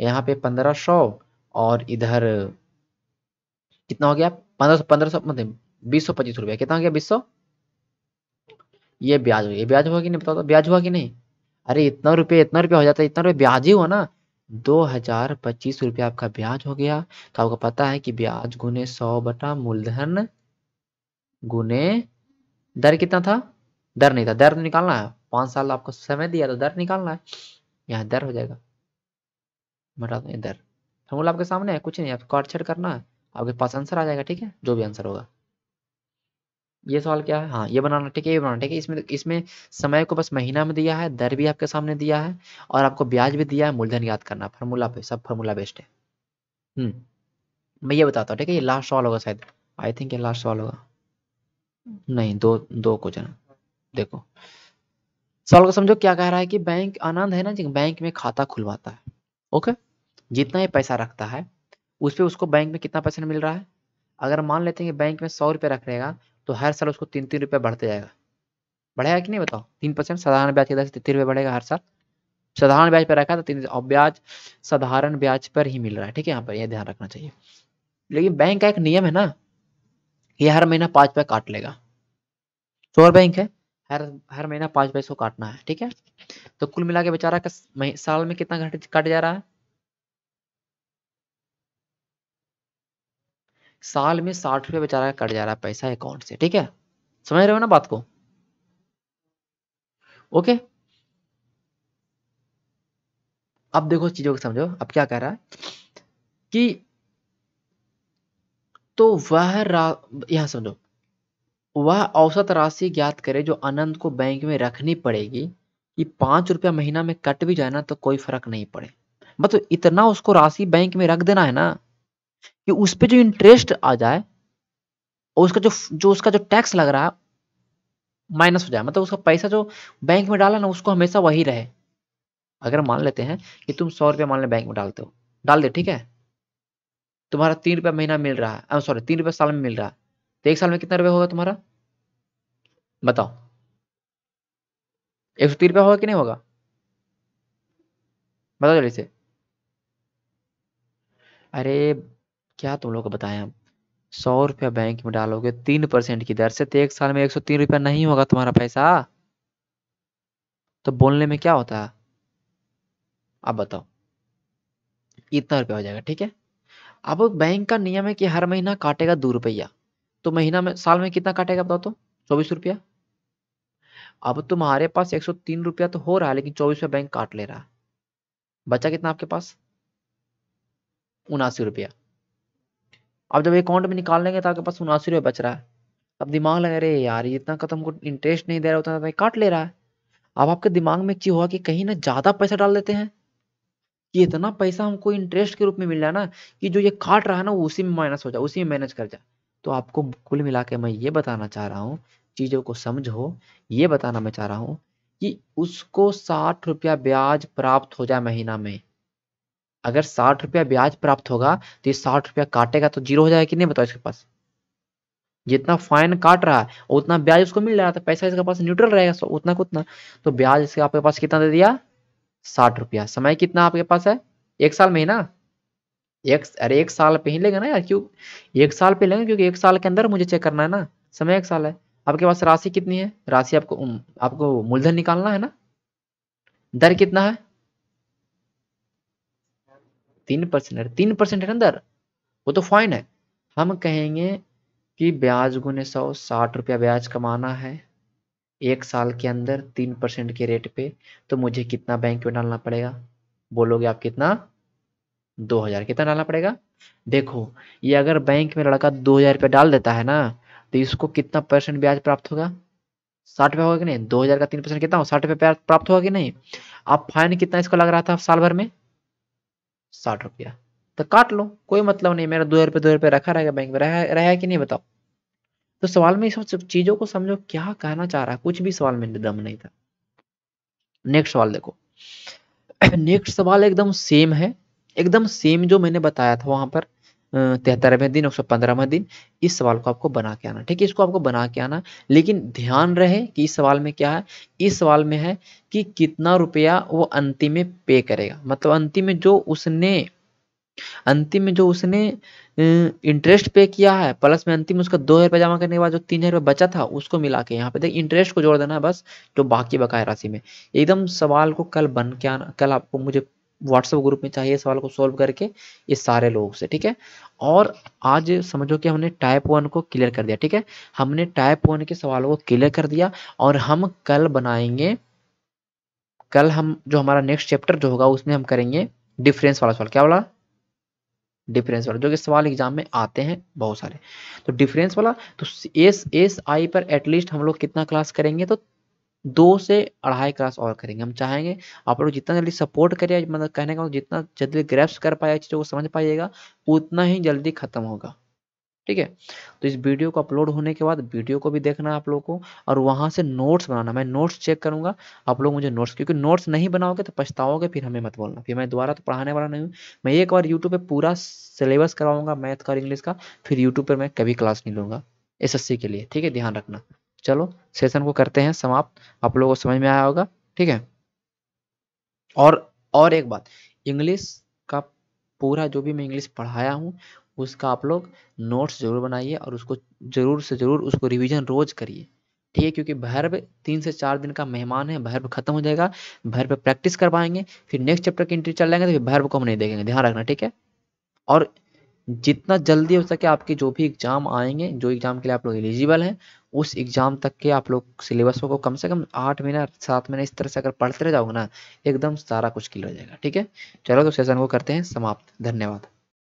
यहाँ पे पंद्रह सौ और इधर कितना हो गया पंद्रह सौ पंद्रह सौ मतलब बीस सौ पच्चीस रुपया कितना हो गया बीस सौ ये ब्याज हो गया ब्याज हुआ कि नहीं बताओ तो ब्याज हुआ कि नहीं अरे इतना रुपये इतना रुपये हो जाता है इतना रुपये ब्याज ही हुआ ना हम्म। दो हजार पच्चीस रुपये आपका ब्याज हो गया तो आपको पता है कि ब्याज गुने सौ बटा मूलधन गुने दर कितना था दर नहीं था दर तो निकालना है पांच साल आपको समय दिया तो दर निकालना है यहाँ दर हो जाएगा बटा दर फॉर्मूला आपके सामने है कुछ नहीं आपको छेड़ करना है आपके पास आंसर आ जाएगा ठीक है जो भी आंसर होगा ये सवाल क्या है हाँ ये बनाना ठीक है ये बनाना ठीक है इसमें इसमें समय को बस महीना में दिया है दर भी आपके सामने दिया है और आपको ब्याज भी दिया है मूलधन याद करना फॉर्मूला पे सब फॉर्मूला बेस्ड है हम्म मैं ये बताता हूँ ठीक है ये लास्ट सवाल होगा शायद आई थिंक ये लास्ट सवाल होगा नहीं दो दो क्वेश्चन देखो सवाल को समझो क्या कह रहा है कि बैंक आनंद है ना जी बैंक में खाता खुलवाता है ओके जितना ये पैसा रखता है उस पर उसको बैंक में कितना पैसा मिल रहा है अगर मान लेते हैं कि बैंक में सौ रुपये रख रहेगा तो हर साल उसको तीन तीन रुपये बढ़ते जाएगा बढ़ेगा कि नहीं बताओ तीन परसेंट साधारण ब्याज की दर से तीन रुपये बढ़ेगा हर साल साधारण ब्याज पर रखा तो तीन और ब्याज साधारण ब्याज पर ही मिल रहा है ठीक है यहाँ पर यह ध्यान रखना चाहिए लेकिन बैंक का एक नियम है ना ये हर महीना पाँच रुपये काट लेगा चोर बैंक है हर हर महीना पाँच रुपये इसको काटना है ठीक है तो कुल मिला के बेचारा का साल में कितना काट जा रहा है साल में साठ रुपया बेचारा कट जा रहा है पैसा अकाउंट से ठीक है समझ रहे हो ना बात को ओके अब देखो चीजों को समझो अब क्या कह रहा है कि तो वह यहां समझो वह औसत राशि ज्ञात करे जो अनंत को बैंक में रखनी पड़ेगी कि पांच रुपया महीना में कट भी जाए ना तो कोई फर्क नहीं पड़े मतलब इतना उसको राशि बैंक में रख देना है ना कि उस पर जो इंटरेस्ट आ जाए और उसका जो जो उसका जो टैक्स लग रहा है माइनस हो जाए मतलब उसका पैसा जो बैंक में डाला ना उसको हमेशा वही रहे अगर मान लेते हैं कि तुम सौ रुपया मान लें बैंक में डालते हो डाल दे ठीक है तुम्हारा तीन रुपया महीना मिल रहा है सॉरी तीन रुपया साल में मिल रहा है तो एक साल में कितना रुपया होगा तुम्हारा बताओ एक सौ तीन रुपया होगा कि नहीं होगा बताओ जल्दी से अरे क्या तुम लोग बताए हम सौ रुपया बैंक में डालोगे तीन परसेंट की दर से तो एक साल में एक सौ तीन रुपया नहीं होगा तुम्हारा पैसा तो बोलने में क्या होता है अब बताओ इतना रुपया हो जाएगा ठीक है अब बैंक का नियम है कि हर महीना काटेगा दो रुपया तो महीना में साल में कितना काटेगा बताओ तो चौबीस रुपया अब तुम्हारे पास एक सौ तीन रुपया तो हो रहा है लेकिन चौबीस रुपया बैंक काट ले रहा है बचा कितना आपके पास उनासी रुपया अब जब अकाउंट में निकाल लेंगे तो आपके पास उनासी रुपये बच रहा है अब दिमाग लगा रहे यार इतना का हमको इंटरेस्ट नहीं दे रहा उतना काट ले रहा है अब आपके दिमाग में चीज हुआ कि कहीं ना ज़्यादा पैसा डाल देते हैं कि इतना पैसा हमको इंटरेस्ट के रूप में मिल रहा है ना कि जो ये काट रहा है ना उसी में माइनस हो जाए उसी में मैनेज कर जाए तो आपको कुल मिला के मैं ये बताना चाह रहा हूँ चीज़ों को समझो ये बताना मैं चाह रहा हूँ कि उसको साठ रुपया ब्याज प्राप्त हो जाए महीना में अगर साठ रुपया ब्याज प्राप्त होगा तो ये साठ रुपया काटेगा तो जीरो हो जाएगा कि नहीं बताओ इसके पास जितना फाइन काट रहा है उतना ब्याज उसको मिल रहा था तो पैसा इसके पास न्यूट्रल रहेगा उतना उतना तो ब्याज इसके आपके पास कितना दे दिया साठ रुपया समय कितना आपके पास है एक साल में ही ना एक अरे एक साल पे ही लेगा ना यार क्यों एक साल पे लेंगे क्योंकि एक साल के अंदर मुझे चेक करना है ना समय एक साल है आपके पास राशि कितनी है राशि आपको आपको मूलधन निकालना है ना दर कितना है तीन परसेंट है तीन परसेंट है अंदर वो तो फाइन है हम कहेंगे कि ब्याज गुने सौ साठ रुपया ब्याज कमाना है एक साल के अंदर तीन परसेंट के रेट पे तो मुझे कितना बैंक में डालना पड़ेगा बोलोगे आप कितना दो हजार कितना डालना पड़ेगा देखो ये अगर बैंक में लड़का दो हजार रुपया डाल देता है ना तो इसको कितना परसेंट ब्याज प्राप्त होगा साठ रुपया होगा कि नहीं दो हजार का तीन परसेंट कितना हो साठ रुपया प्राप्त होगा कि नहीं अब फाइन कितना इसको लग रहा था साल भर में साठ रुपया तो काट लो कोई मतलब नहीं मेरा दो रुपये दो रुपये रखा रहेगा बैंक में रहा है कि नहीं बताओ तो सवाल में सब चीजों को समझो क्या कहना चाह रहा है कुछ भी सवाल में दम नहीं था नेक्स्ट सवाल देखो नेक्स्ट सवाल एकदम सेम है एकदम सेम जो मैंने बताया था वहां पर तिहत्तरवें दिन एक सौ पंद्रहवें दिन इस सवाल को आपको बना के आना ठीक है इसको आपको बना के आना लेकिन ध्यान रहे कि इस सवाल में क्या है इस सवाल में है कि कितना रुपया वो अंतिम में पे करेगा मतलब अंतिम में जो उसने अंतिम में जो उसने इंटरेस्ट पे किया है प्लस में अंतिम उसका दो हज़ार जमा करने के बाद जो तीन हज़ार बचा था उसको मिला के यहाँ पे देख इंटरेस्ट को जोड़ देना है बस जो बाकी बकाया राशि में एकदम सवाल को कल बन के आना कल आपको मुझे व्हाट्सएप ग्रुप में चाहिए सवाल को सॉल्व करके इस सारे लोगों से ठीक है और आज समझो कि हमने टाइप वन को क्लियर कर दिया ठीक है हमने टाइप वन के सवालों को क्लियर कर दिया और हम कल बनाएंगे कल हम जो हमारा नेक्स्ट चैप्टर जो होगा उसमें हम करेंगे डिफरेंस वाला सवाल क्या वाला डिफरेंस वाला जो कि सवाल एग्जाम में आते हैं बहुत सारे तो डिफरेंस वाला तो एस एस आई पर एटलीस्ट हम लोग कितना क्लास करेंगे तो दो से अढ़ाई क्लास और करेंगे हम चाहेंगे आप लोग जितना जल्दी सपोर्ट करिए मतलब कहने का मतलब जितना जल्दी ग्रेप्स कर पाए चीज़ों को समझ पाइएगा उतना ही जल्दी खत्म होगा ठीक है तो इस वीडियो को अपलोड होने के बाद वीडियो को भी देखना आप लोगों को और वहां से नोट्स बनाना मैं नोट्स चेक करूंगा आप लोग मुझे नोट्स क्योंकि नोट्स नहीं बनाओगे तो पछताओगे फिर हमें मत बोलना फिर मैं दोबारा तो पढ़ाने वाला नहीं हूँ मैं एक बार यूट्यूब पे पूरा सिलेबस करवाऊंगा मैथ का और इंग्लिश का फिर यूट्यूब पर मैं कभी क्लास नहीं लूंगा एस के लिए ठीक है ध्यान रखना चलो सेशन को करते हैं समाप्त आप लोगों को समझ में आया होगा ठीक है और और एक बात इंग्लिश का पूरा जो भी मैं इंग्लिश पढ़ाया हूँ उसका आप लोग नोट्स जरूर बनाइए और उसको जरूर से जरूर उसको रिवीजन रोज करिए ठीक है क्योंकि भैर तीन से चार दिन का मेहमान है भैर खत्म हो जाएगा भैर प्रैक्टिस कर पाएंगे फिर नेक्स्ट चैप्टर की एंट्री चल जाएंगे तो फिर भैर को हम नहीं देखेंगे ध्यान रखना ठीक है और जितना जल्दी हो सके आपके जो भी एग्ज़ाम आएंगे जो एग्ज़ाम के लिए आप लोग एलिजिबल हैं उस एग्ज़ाम तक के आप लोग सिलेबस को कम से कम आठ महीना सात महीना इस तरह से अगर पढ़ते रह जाओगे ना एकदम सारा कुछ क्लियर हो जाएगा ठीक है चलो तो सेशन को करते हैं समाप्त धन्यवाद